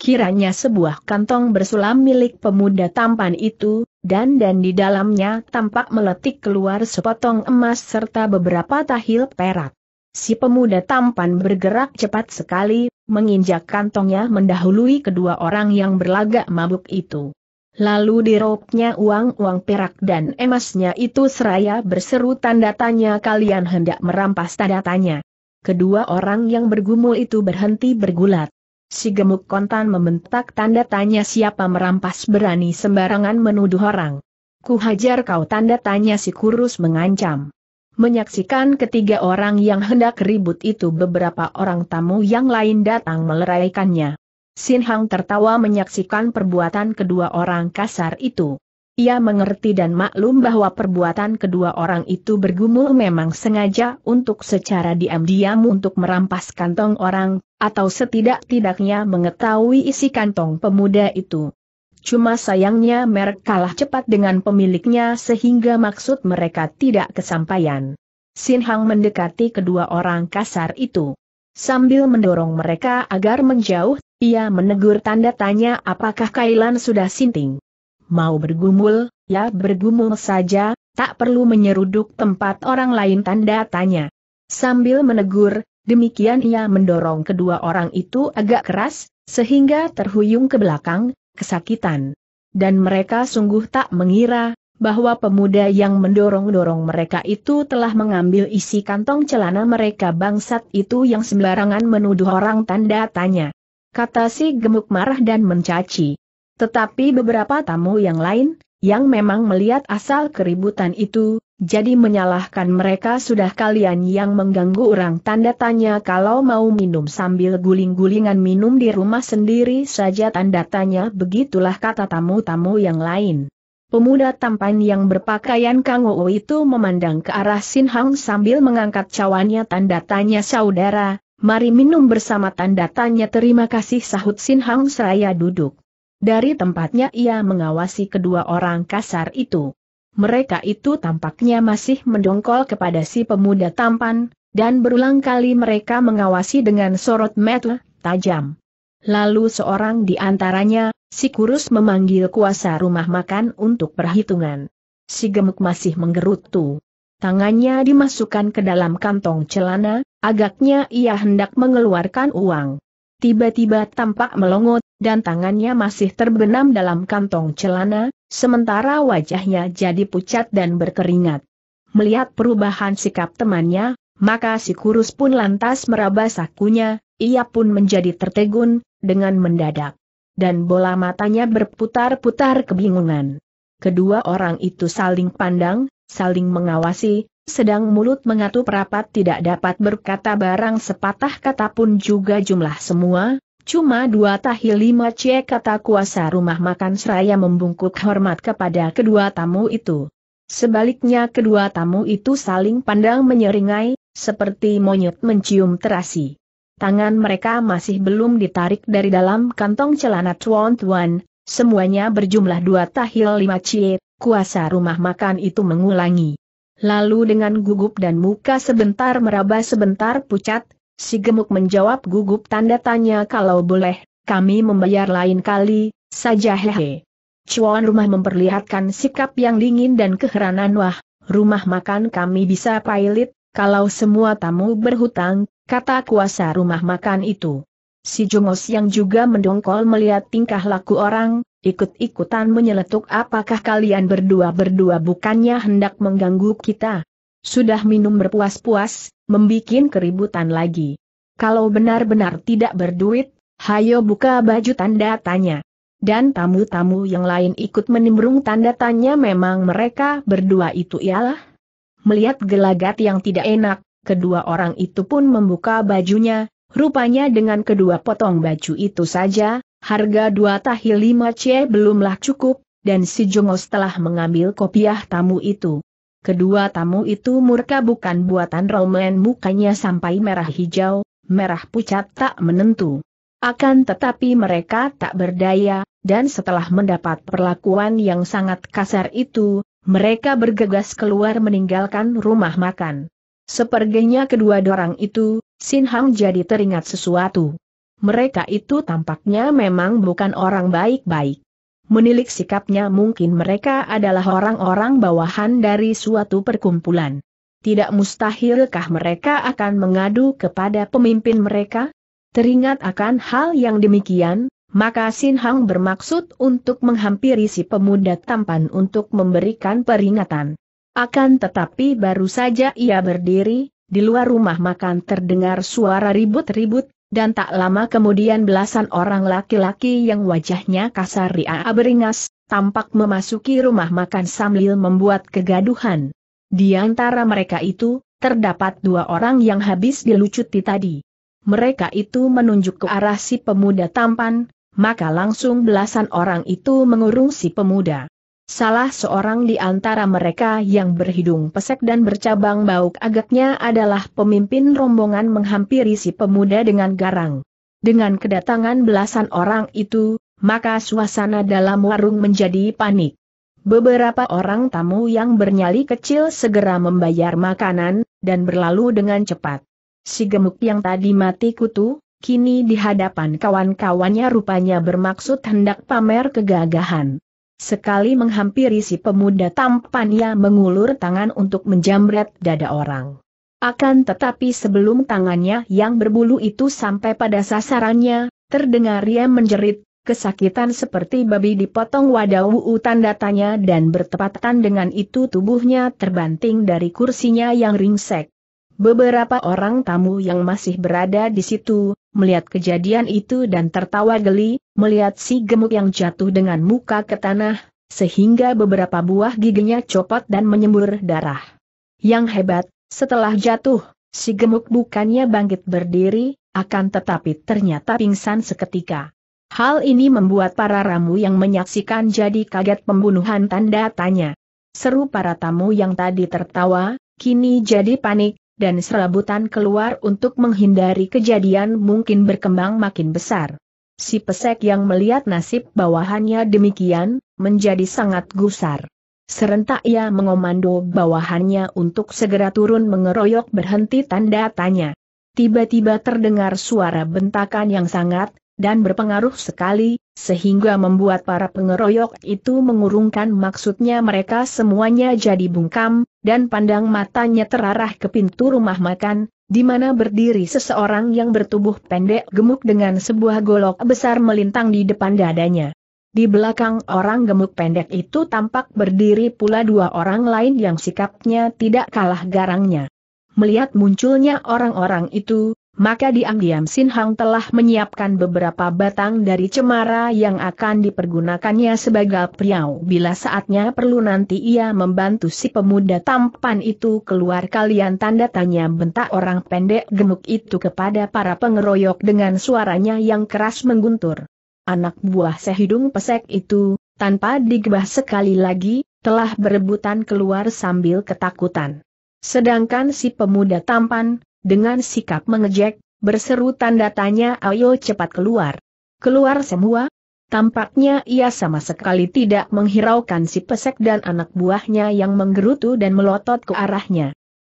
Kiranya sebuah kantong bersulam milik pemuda tampan itu, dan dan di dalamnya tampak meletik keluar sepotong emas serta beberapa tahil perak. Si pemuda tampan bergerak cepat sekali, menginjak kantongnya mendahului kedua orang yang berlagak mabuk itu. Lalu diropnya uang-uang perak dan emasnya itu seraya berseru tanda tanya kalian hendak merampas tanda tanya. Kedua orang yang bergumul itu berhenti bergulat. Si gemuk kontan membentak tanda tanya siapa merampas berani sembarangan menuduh orang. Ku hajar kau tanda tanya si kurus mengancam. Menyaksikan ketiga orang yang hendak ribut itu beberapa orang tamu yang lain datang meleraikannya. Sin Hang tertawa menyaksikan perbuatan kedua orang kasar itu. Ia mengerti dan maklum bahwa perbuatan kedua orang itu bergumul memang sengaja untuk secara diam-diam untuk merampas kantong orang, atau setidak-tidaknya mengetahui isi kantong pemuda itu. Cuma sayangnya merek kalah cepat dengan pemiliknya sehingga maksud mereka tidak kesampaian. Sin Hang mendekati kedua orang kasar itu. Sambil mendorong mereka agar menjauh, ia menegur tanda tanya apakah Kailan sudah sinting. Mau bergumul, ya bergumul saja, tak perlu menyeruduk tempat orang lain tanda tanya. Sambil menegur, demikian ia mendorong kedua orang itu agak keras, sehingga terhuyung ke belakang, kesakitan. Dan mereka sungguh tak mengira, bahwa pemuda yang mendorong-dorong mereka itu telah mengambil isi kantong celana mereka bangsat itu yang sembarangan menuduh orang tanda tanya kata si gemuk marah dan mencaci. Tetapi beberapa tamu yang lain, yang memang melihat asal keributan itu, jadi menyalahkan mereka sudah kalian yang mengganggu orang tanda tanya kalau mau minum sambil guling-gulingan minum di rumah sendiri saja tanda tanya begitulah kata tamu-tamu yang lain. Pemuda tampan yang berpakaian Kang kangou itu memandang ke arah Sin Hang sambil mengangkat cawannya tanda tanya saudara, Mari minum bersama tanda tanya terima kasih sahut Sin Hang Seraya duduk. Dari tempatnya ia mengawasi kedua orang kasar itu. Mereka itu tampaknya masih mendongkol kepada si pemuda tampan, dan berulang kali mereka mengawasi dengan sorot mata tajam. Lalu seorang di antaranya, si kurus memanggil kuasa rumah makan untuk perhitungan. Si gemuk masih menggerutu. Tangannya dimasukkan ke dalam kantong celana, Agaknya ia hendak mengeluarkan uang. Tiba-tiba tampak melongot, dan tangannya masih terbenam dalam kantong celana, sementara wajahnya jadi pucat dan berkeringat. Melihat perubahan sikap temannya, maka si kurus pun lantas meraba sakunya, ia pun menjadi tertegun, dengan mendadak. Dan bola matanya berputar-putar kebingungan. Kedua orang itu saling pandang, saling mengawasi, sedang mulut mengatup rapat tidak dapat berkata barang sepatah kata pun juga jumlah semua, cuma dua tahi lima c kata kuasa rumah makan seraya membungkuk hormat kepada kedua tamu itu. Sebaliknya kedua tamu itu saling pandang menyeringai, seperti monyet mencium terasi. Tangan mereka masih belum ditarik dari dalam kantong celana Tuan Tuan, semuanya berjumlah dua tahil lima cie, kuasa rumah makan itu mengulangi. Lalu dengan gugup dan muka sebentar meraba sebentar pucat, si gemuk menjawab gugup tanda tanya kalau boleh, kami membayar lain kali, saja hehe. Cuan rumah memperlihatkan sikap yang dingin dan keheranan wah, rumah makan kami bisa pailit, kalau semua tamu berhutang, kata kuasa rumah makan itu. Si jungos yang juga mendongkol melihat tingkah laku orang, ikut-ikutan menyeletuk apakah kalian berdua-berdua bukannya hendak mengganggu kita. Sudah minum berpuas-puas, membikin keributan lagi. Kalau benar-benar tidak berduit, hayo buka baju tanda tanya. Dan tamu-tamu yang lain ikut menimbrung tanda tanya memang mereka berdua itu ialah. Melihat gelagat yang tidak enak, kedua orang itu pun membuka bajunya, rupanya dengan kedua potong baju itu saja, Harga dua tahi lima c belumlah cukup, dan si Jongos telah mengambil kopiah tamu itu. Kedua tamu itu murka bukan buatan Roman mukanya sampai merah hijau, merah pucat tak menentu. Akan tetapi mereka tak berdaya, dan setelah mendapat perlakuan yang sangat kasar itu, mereka bergegas keluar meninggalkan rumah makan. Sepertinya kedua orang itu, Sin Hang jadi teringat sesuatu mereka itu tampaknya memang bukan orang baik-baik. Menilik sikapnya mungkin mereka adalah orang-orang bawahan dari suatu perkumpulan. Tidak mustahilkah mereka akan mengadu kepada pemimpin mereka? Teringat akan hal yang demikian, maka Sin Hang bermaksud untuk menghampiri si pemuda tampan untuk memberikan peringatan. Akan tetapi baru saja ia berdiri, di luar rumah makan terdengar suara ribut-ribut, dan tak lama kemudian belasan orang laki-laki yang wajahnya kasar ria beringas, tampak memasuki rumah makan sambil membuat kegaduhan. Di antara mereka itu, terdapat dua orang yang habis dilucuti tadi. Mereka itu menunjuk ke arah si pemuda tampan, maka langsung belasan orang itu mengurung si pemuda. Salah seorang di antara mereka yang berhidung pesek dan bercabang bauk agaknya adalah pemimpin rombongan menghampiri si pemuda dengan garang. Dengan kedatangan belasan orang itu, maka suasana dalam warung menjadi panik. Beberapa orang tamu yang bernyali kecil segera membayar makanan, dan berlalu dengan cepat. Si gemuk yang tadi mati kutu, kini di hadapan kawan-kawannya rupanya bermaksud hendak pamer kegagahan. Sekali menghampiri si pemuda tampan yang mengulur tangan untuk menjamret dada orang. Akan tetapi sebelum tangannya yang berbulu itu sampai pada sasarannya, terdengar ia menjerit, kesakitan seperti babi dipotong wadah uu tanda tanya dan bertepatan dengan itu tubuhnya terbanting dari kursinya yang ringsek. Beberapa orang tamu yang masih berada di situ, melihat kejadian itu dan tertawa geli, melihat si gemuk yang jatuh dengan muka ke tanah, sehingga beberapa buah giginya copot dan menyembur darah. Yang hebat, setelah jatuh, si gemuk bukannya bangkit berdiri, akan tetapi ternyata pingsan seketika. Hal ini membuat para ramu yang menyaksikan jadi kaget pembunuhan tanda tanya. Seru para tamu yang tadi tertawa, kini jadi panik, dan serabutan keluar untuk menghindari kejadian mungkin berkembang makin besar. Si pesek yang melihat nasib bawahannya demikian, menjadi sangat gusar. Serentak ia mengomando bawahannya untuk segera turun mengeroyok berhenti tanda tanya. Tiba-tiba terdengar suara bentakan yang sangat, dan berpengaruh sekali, sehingga membuat para pengeroyok itu mengurungkan maksudnya mereka semuanya jadi bungkam, dan pandang matanya terarah ke pintu rumah makan, di mana berdiri seseorang yang bertubuh pendek gemuk dengan sebuah golok besar melintang di depan dadanya. Di belakang orang gemuk pendek itu tampak berdiri pula dua orang lain yang sikapnya tidak kalah garangnya. Melihat munculnya orang-orang itu, maka diam-diam Sin Hang telah menyiapkan beberapa batang dari cemara yang akan dipergunakannya sebagai priau bila saatnya perlu nanti ia membantu si pemuda tampan itu keluar kalian tanda tanya bentak orang pendek gemuk itu kepada para pengeroyok dengan suaranya yang keras mengguntur. Anak buah sehidung pesek itu, tanpa digebah sekali lagi, telah berebutan keluar sambil ketakutan. Sedangkan si pemuda tampan, dengan sikap mengejek, berseru tanda tanya ayo cepat keluar. Keluar semua? Tampaknya ia sama sekali tidak menghiraukan si pesek dan anak buahnya yang menggerutu dan melotot ke arahnya.